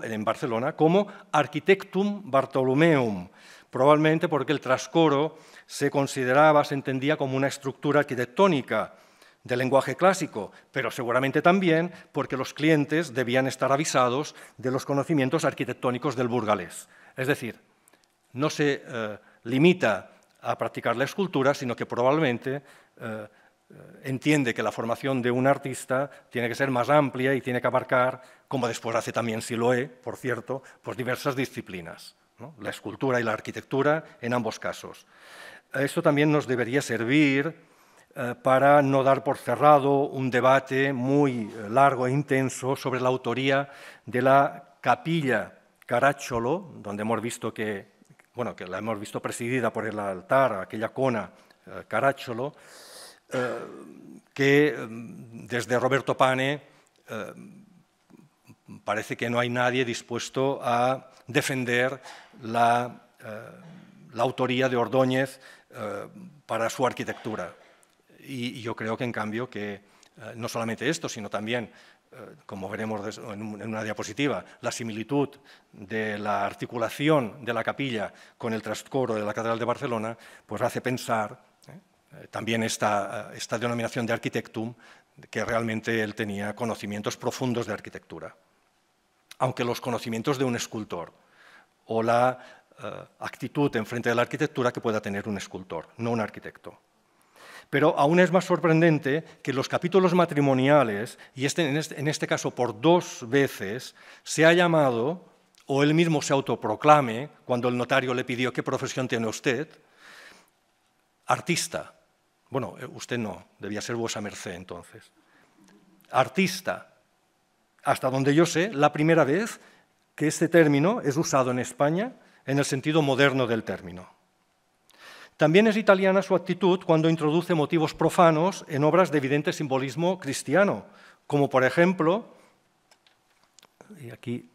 [SPEAKER 2] en Barcelona como Architectum Bartolomeum, probablemente porque el trascoro se consideraba, se entendía como una estructura arquitectónica del lenguaje clásico, pero seguramente también porque los clientes debían estar avisados de los conocimientos arquitectónicos del burgalés. Es decir, no se eh, limita a practicar la escultura, sino que probablemente eh, eh, entiende que la formación de un artista tiene que ser más amplia y tiene que abarcar, como después hace también Siloé, por cierto, pues diversas disciplinas, la escultura y la arquitectura en ambos casos. Esto también nos debería servir eh, para no dar por cerrado un debate muy largo e intenso sobre la autoría de la capilla Caracholo, donde hemos visto que bueno, que la hemos visto presidida por el altar, aquella cona eh, caracholo eh, que mm, desde Roberto Pane eh, parece que no hay nadie dispuesto a defender la, autoría de Ordóñez para su arquitectura. Y, y, yo creo que, en cambio, que no solamente esto, sino también como veremos en una diapositiva, la similitud de la articulación de la capilla con el trascoro de la Catedral de Barcelona, pues hace pensar ¿eh? Eh, también eh, esta, denominación de arquitectum, que realmente él tenía conocimientos profundos de arquitectura. Aunque los conocimientos de un escultor o la actitud en frente de la arquitectura que pueda tener un escultor, no un arquitecto. Pero aún es más sorprendente que los capítulos matrimoniales, y este, este, en, este, caso por dos veces, se ha llamado, o él mismo se autoproclame, cuando el notario le pidió qué profesión tiene usted, artista. Bueno, eh, usted no, debía ser vuesa merced entonces. Artista. Hasta donde yo sé, la primera vez que este término es usado en España en el sentido moderno del término. También es italiana su actitud cuando introduce motivos profanos en obras de evidente simbolismo cristiano, como por ejemplo, y aquí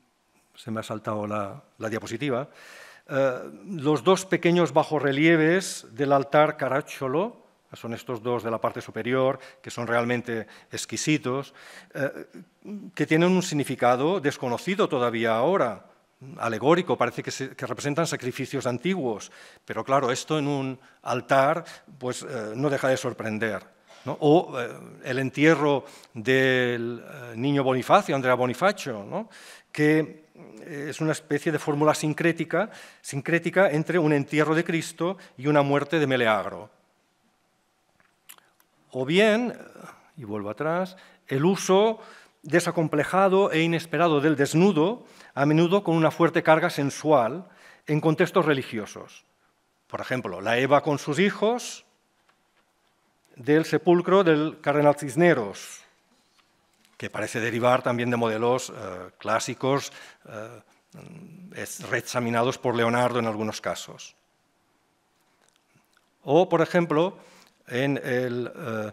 [SPEAKER 2] se me ha saltado la, diapositiva, eh, los dos pequeños bajorrelieves del altar Caracciolo, son estos dos de la parte superior, que son realmente exquisitos, eh, que tienen un significado desconocido todavía ahora alegórico, parece que, representan sacrificios antiguos, pero claro, esto en un altar pues, eh, no deja de sorprender. O eh, el entierro del eh, niño Bonifacio, Andrea Bonifacio, que es una especie de fórmula sincrética, sincrética entre un entierro de Cristo y una muerte de Meleagro. O bien, y vuelvo atrás, el uso desacomplejado e inesperado del desnudo, a menudo con una fuerte carga sensual en contextos religiosos. Por ejemplo, la Eva con sus hijos del sepulcro del cardenal Cisneros, que parece derivar también de modelos eh, clásicos eh, reexaminados por Leonardo en algunos casos. O, por ejemplo, en el eh,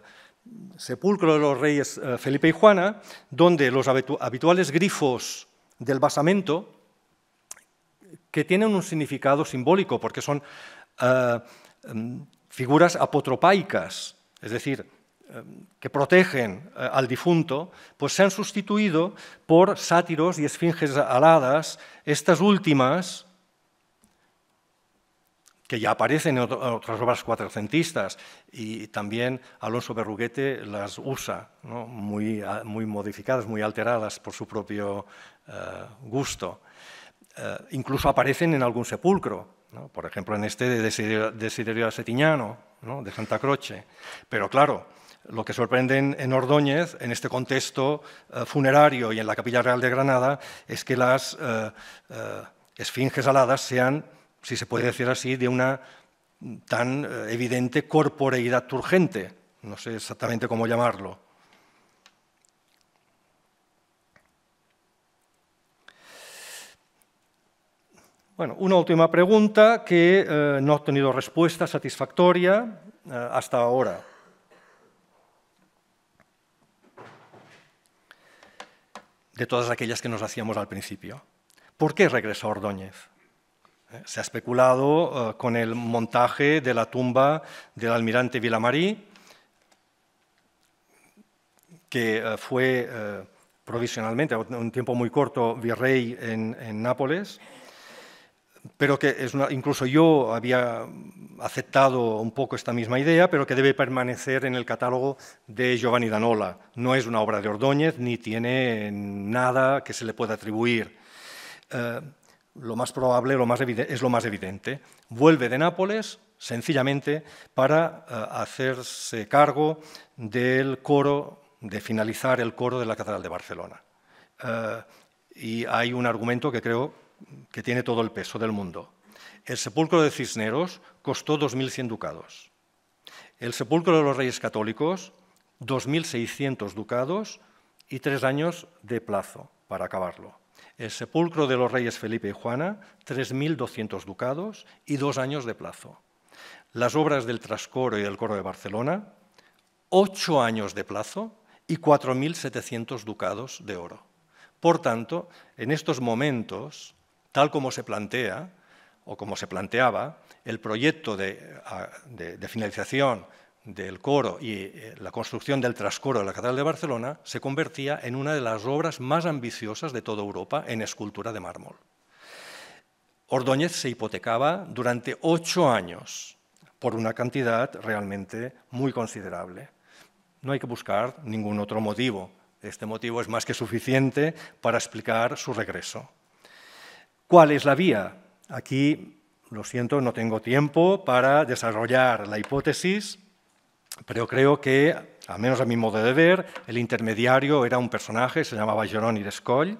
[SPEAKER 2] sepulcro de los reyes Felipe y Juana, donde los habituales grifos del basamento que tienen un significado simbólico, porque son eh, mm, figuras apotropaicas, es decir, eh, que protegen eh, al difunto, pues se han sustituido por sátiros y esfinges aladas, estas últimas que ya aparecen en otras obras cuatrocentistas, y también Alonso Berruguete las usa, muy, modificadas, muy alteradas por su propio eh, gusto. Eh, incluso aparecen en algún sepulcro, por ejemplo en este de Desiderio, de Setiñano, de Santa Croce. Pero claro, lo que sorprende en, Ordóñez, en este contexto eh, funerario y en la Capilla Real de Granada, es que las esfinges aladas sean si se puede decir así, de una tan eh, evidente corporeidad urgente. No sé exactamente cómo llamarlo. Bueno, una última pregunta que eh, no ha tenido respuesta satisfactoria eh, hasta ahora. De todas aquellas que nos hacíamos al principio. ¿Por qué regresa Ordóñez? Se ha especulado eh, con el montaje de la tumba del almirante Villamarí, que eh, fue eh, provisionalmente, un tiempo muy corto, virrey en, Nápoles, pero que incluso yo había aceptado un poco esta misma idea, pero que debe permanecer en el catálogo de Giovanni Danola. No es una obra de Ordóñez, ni tiene nada que se le pueda atribuir lo más probable es lo más evidente. Vuelve de Nápoles sencillamente para eh, hacerse cargo del coro, de finalizar el coro de la Catedral de Barcelona. Eh, y hay un argumento que creo que tiene todo el peso del mundo. El sepulcro de Cisneros costó 2.100 ducados. El sepulcro de los Reyes Católicos, 2.600 ducados y tres años de plazo para acabarlo el sepulcro de los reyes Felipe y Juana, 3.200 ducados y dos años de plazo. Las obras del Trascoro y del Coro de Barcelona, ocho años de plazo y 4.700 ducados de oro. Por tanto, en estos momentos, tal como se plantea o como se planteaba, el proyecto de, de finalización del coro y eh, la construcción del trascoro de la Catedral de Barcelona se convertía en una de las obras más ambiciosas de toda Europa en escultura de mármol. Ordóñez se hipotecaba durante ocho años por una cantidad realmente muy considerable. No hay que buscar ningún otro motivo. Este motivo es más que suficiente para explicar su regreso. ¿Cuál es la vía? Aquí, lo siento, no tengo tiempo para desarrollar la hipótesis, pero creo que, al menos a mi modo de ver, el intermediario era un personaje, se llamaba Jerónimo de Scoll,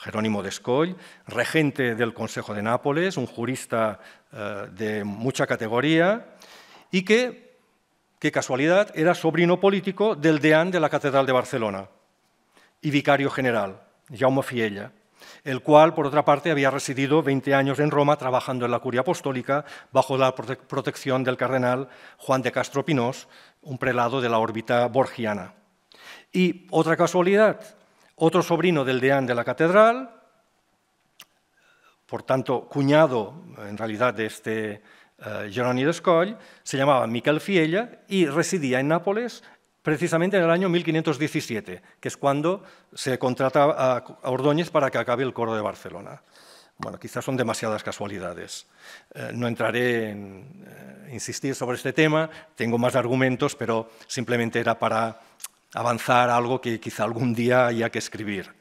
[SPEAKER 2] Jerónimo de regente del Consejo de Nápoles, un jurista eh, de mucha categoría, y que, qué casualidad, era sobrino político del deán de la Catedral de Barcelona y vicario general, Jaume Fiella el cual, por otra parte, había residido 20 años en Roma trabajando en la curia apostólica bajo la protección del cardenal Juan de Castro Pinós, un prelado de la órbita borgiana. Y otra casualidad, otro sobrino del deán de la catedral, por tanto, cuñado en realidad de este Geronimo eh, de Scoll, se llamaba Miquel Fiella y residía en Nápoles precisamente en el año 1517, que es cuando se contrata a Ordóñez para que acabe el coro de Barcelona. Bueno, quizás son demasiadas casualidades. Eh, no entraré en eh, insistir sobre este tema, tengo más argumentos, pero simplemente era para avanzar algo que quizá algún día haya que escribir.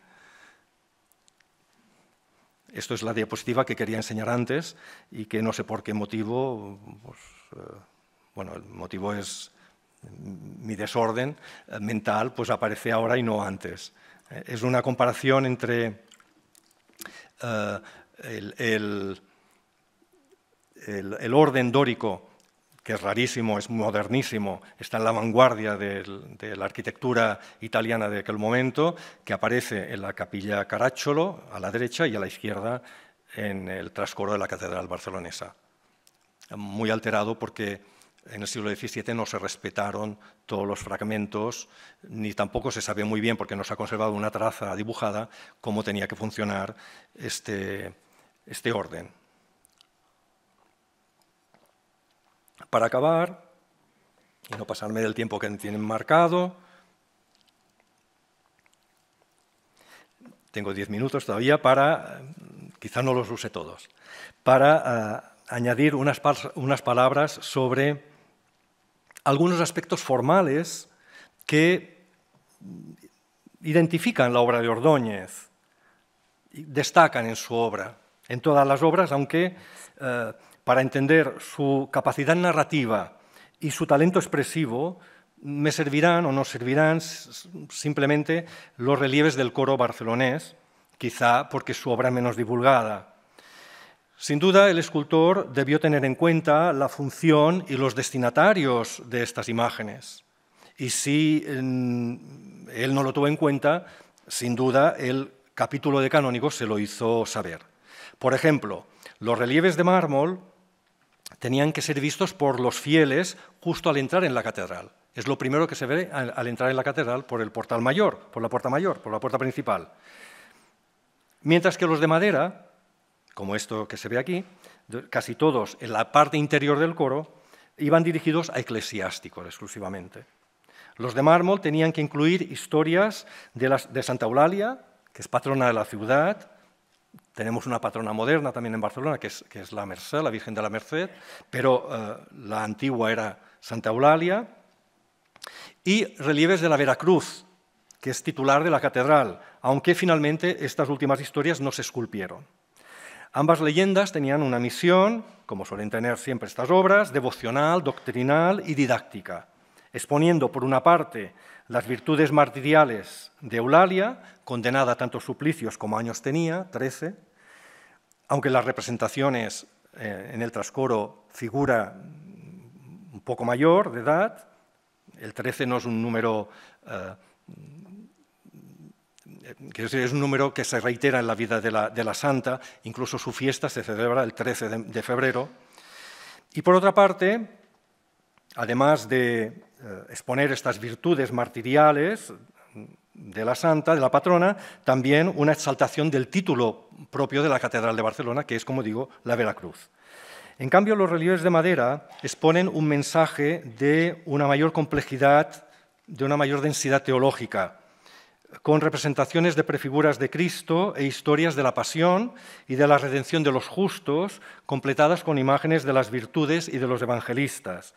[SPEAKER 2] Esto es la diapositiva que quería enseñar antes y que no sé por qué motivo, pues, eh, bueno, el motivo es mi desorden mental pues aparece ahora y no antes. Es una comparación entre eh, el, el, orden dórico, que es rarísimo, es modernísimo, está en la vanguardia de la arquitectura italiana de aquel momento, que aparece en la capilla Caracciolo a la derecha y a la izquierda en el trascoro de la Catedral barcelonesa. Muy alterado porque en el siglo XVII no se respetaron todos los fragmentos, ni tampoco se sabe muy bien, porque no se ha conservado una traza dibujada, cómo tenía que funcionar este, este orden. Para acabar, y no pasarme del tiempo que tienen marcado, tengo diez minutos todavía para, quizá no los use todos, para ah, añadir unas palabras sobre algunos aspectos formales que identifican la obra de Ordóñez, destacan en su obra, en todas las obras, aunque eh, para entender su capacidad narrativa y su talento expresivo, me servirán o no servirán simplemente los relieves del coro barcelonés, quizá porque es su obra menos divulgada. Sin duda, el escultor debió tener en cuenta la función y los destinatarios de estas imágenes. Y si él no lo tuvo en cuenta, sin duda el capítulo de canónigos se lo hizo saber. Por ejemplo, los relieves de mármol tenían que ser vistos por los fieles justo al entrar en la catedral. Es lo primero que se ve al, entrar en la catedral por el portal mayor, por la puerta mayor, por la puerta principal. Mientras que los de madera como esto que se ve aquí, casi todos en la parte interior del coro, iban dirigidos a eclesiásticos exclusivamente. Los de mármol tenían que incluir historias de, Santa Eulalia, que es patrona de la ciudad, tenemos una patrona moderna también en Barcelona, que es, la la Virgen de la Merced, pero eh, la antigua era Santa Eulalia, y relieves de la Veracruz, que es titular de la catedral, aunque finalmente estas últimas historias no se esculpieron. Ambas leyendas tenían una misión, como suelen tener siempre estas obras, devocional, doctrinal y didáctica, exponiendo por una parte las virtudes martiriales de Eulalia, condenada a tantos suplicios como años tenía, 13, aunque las representaciones eh, en el trascoro figura un poco mayor de edad, el 13 no es un número eh, es un número que se reitera en la vida de la, santa, incluso su fiesta se celebra el 13 de, febrero. Y por otra parte, además de eh, exponer estas virtudes martiriales de la santa, de la patrona, también una exaltación del título propio de la Catedral de Barcelona, que es, como digo, la Veracruz. En cambio, los relieves de madera exponen un mensaje de una mayor complejidad, de una mayor densidad teológica, con representaciones de prefiguras de Cristo e historias de la pasión y de la redención de los justos, completadas con imágenes de las virtudes y de los evangelistas,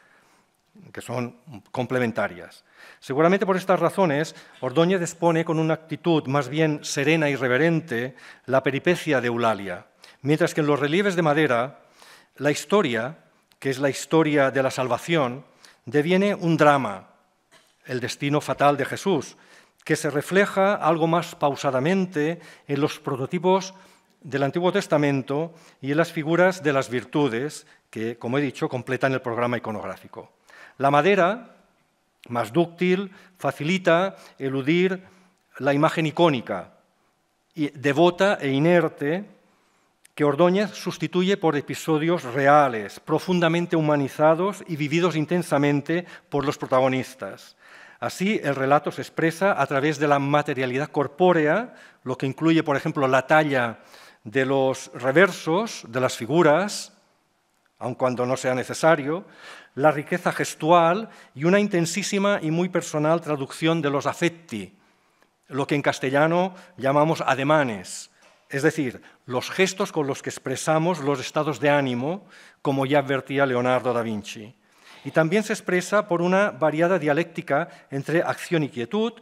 [SPEAKER 2] que son complementarias. Seguramente por estas razones, Ordoña expone con una actitud más bien serena y reverente la peripecia de Eulalia, mientras que en los relieves de madera, la historia, que es la historia de la salvación, deviene un drama, el destino fatal de Jesús, que se refleja algo más pausadamente en los prototipos del Antiguo Testamento y en las figuras de las virtudes que, como he dicho, completan el programa iconográfico. La madera, más dúctil, facilita eludir la imagen icónica, devota e inerte, que Ordóñez sustituye por episodios reales, profundamente humanizados y vividos intensamente por los protagonistas. Así, el relato se expresa a través de la materialidad corpórea, lo que incluye, por ejemplo, la talla de los reversos de las figuras, aun cuando no sea necesario, la riqueza gestual y una intensísima y muy personal traducción de los afecti, lo que en castellano llamamos ademanes, es decir, los gestos con los que expresamos los estados de ánimo, como ya advertía Leonardo da Vinci y también se expresa por una variada dialéctica entre acción y quietud,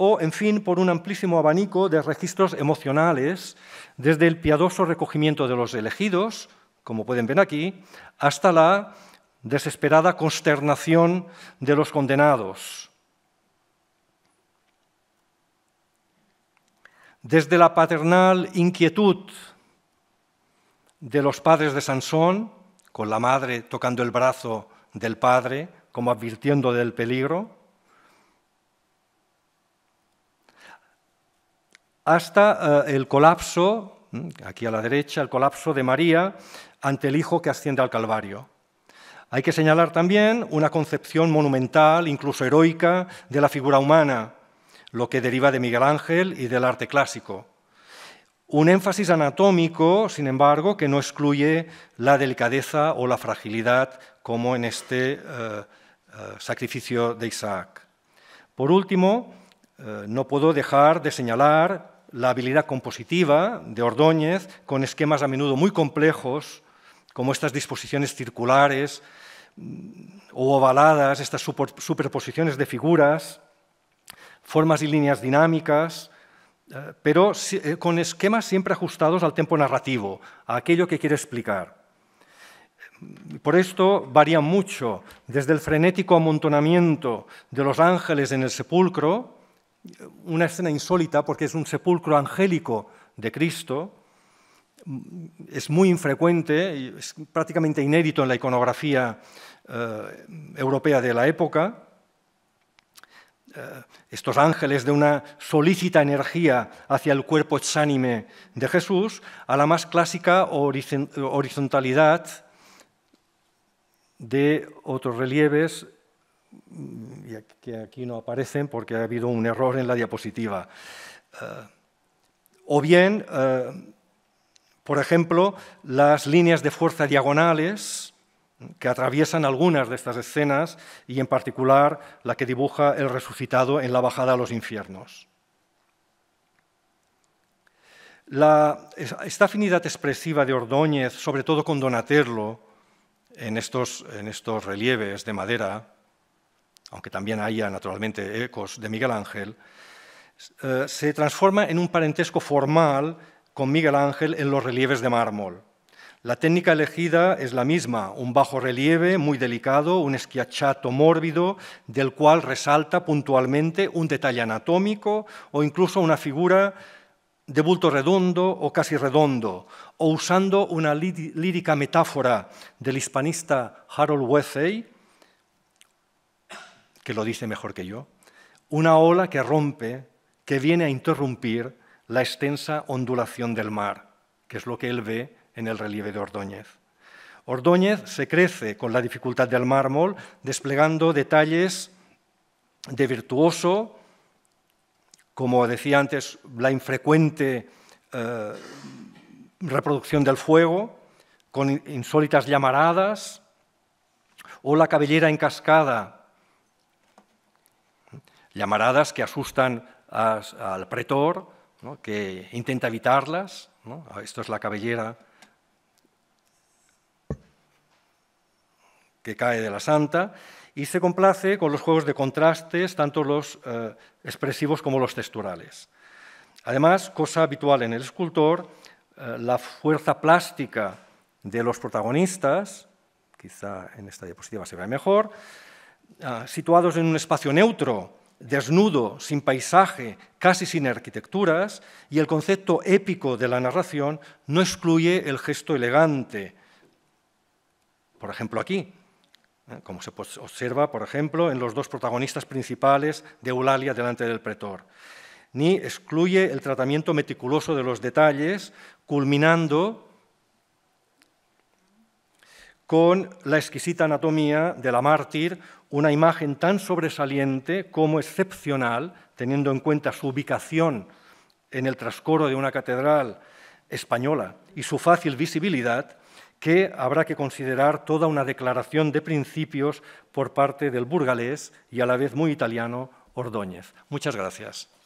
[SPEAKER 2] o, en fin, por un amplísimo abanico de registros emocionales, desde el piadoso recogimiento de los elegidos, como pueden ver aquí, hasta la desesperada consternación de los condenados. Desde la paternal inquietud de los padres de Sansón, con la madre tocando el brazo del Padre, como advirtiendo del peligro, hasta eh, el colapso, mm, aquí a la derecha, el colapso de María ante el Hijo que asciende al Calvario. Hay que señalar también una concepción monumental, incluso heroica, de la figura humana, lo que deriva de Miguel Ángel y del arte clásico. Un énfasis anatómico, sin embargo, que no excluye la delicadeza o la fragilidad como en este eh, eh, sacrificio de Isaac. Por último, eh, no puedo dejar de señalar la habilidad compositiva de Ordóñez con esquemas a menudo muy complejos, como estas disposiciones circulares mm, o ovaladas, estas superposiciones de figuras, formas y líneas dinámicas, pero eh, con esquemas siempre ajustados al tiempo narrativo, a aquello que quiere explicar. Por esto varía mucho, desde el frenético amontonamiento de los ángeles en el sepulcro, una escena insólita porque es un sepulcro angélico de Cristo, es muy infrecuente, es prácticamente inédito en la iconografía eh, europea de la época, eh, estos ángeles de una solícita energía hacia el cuerpo exánime de Jesús, a la más clásica horizontalidad de otros relieves mm, que aquí no aparecen porque ha habido un error en la diapositiva. Eh, o bien, eh, por ejemplo, las líneas de fuerza diagonales que atraviesan algunas de estas escenas y en particular la que dibuja el resucitado en la bajada a los infiernos. La, esta afinidad expresiva de Ordóñez, sobre todo con Donatello, en estos, relieves de madera, aunque también haya naturalmente ecos de Miguel Ángel, eh, se transforma en un parentesco formal con Miguel Ángel en los relieves de mármol. La técnica elegida es la misma, un bajo relieve muy delicado, un esquiachato mórbido, del cual resalta puntualmente un detalle anatómico o incluso una figura de bulto redondo o casi redondo, o usando una lírica metáfora del hispanista Harold Wethey, que lo dice mejor que yo, una ola que rompe, que viene a interrumpir la extensa ondulación del mar, que es lo que él ve en el relieve de Ordóñez. Ordóñez se crece con la dificultad del mármol, desplegando detalles de virtuoso, como decía antes, la infrecuente eh, reproducción del fuego, con insólitas llamaradas, o la cabellera en cascada, llamaradas que asustan al pretor, que intenta evitarlas, esto es la cabellera que cae de la santa, y se complace con los juegos de contrastes, tanto los eh, expresivos como los texturales. Además, cosa habitual en el escultor, eh, la fuerza plástica de los protagonistas, quizá en esta diapositiva se ve mejor, eh, situados en un espacio neutro, desnudo, sin paisaje, casi sin arquitecturas, y el concepto épico de la narración no excluye el gesto elegante. Por ejemplo, aquí, como se observa, por ejemplo, en los dos protagonistas principales de Eulalia delante del pretor, ni excluye el tratamiento meticuloso de los detalles, culminando con la exquisita anatomía de la mártir, una imagen tan sobresaliente como excepcional, teniendo en cuenta su ubicación en el trascoro de una catedral española y su fácil visibilidad, que habrá que considerar toda una declaración de principios por parte del burgalés y a la vez muy italiano Ordóñez. Muchas gracias.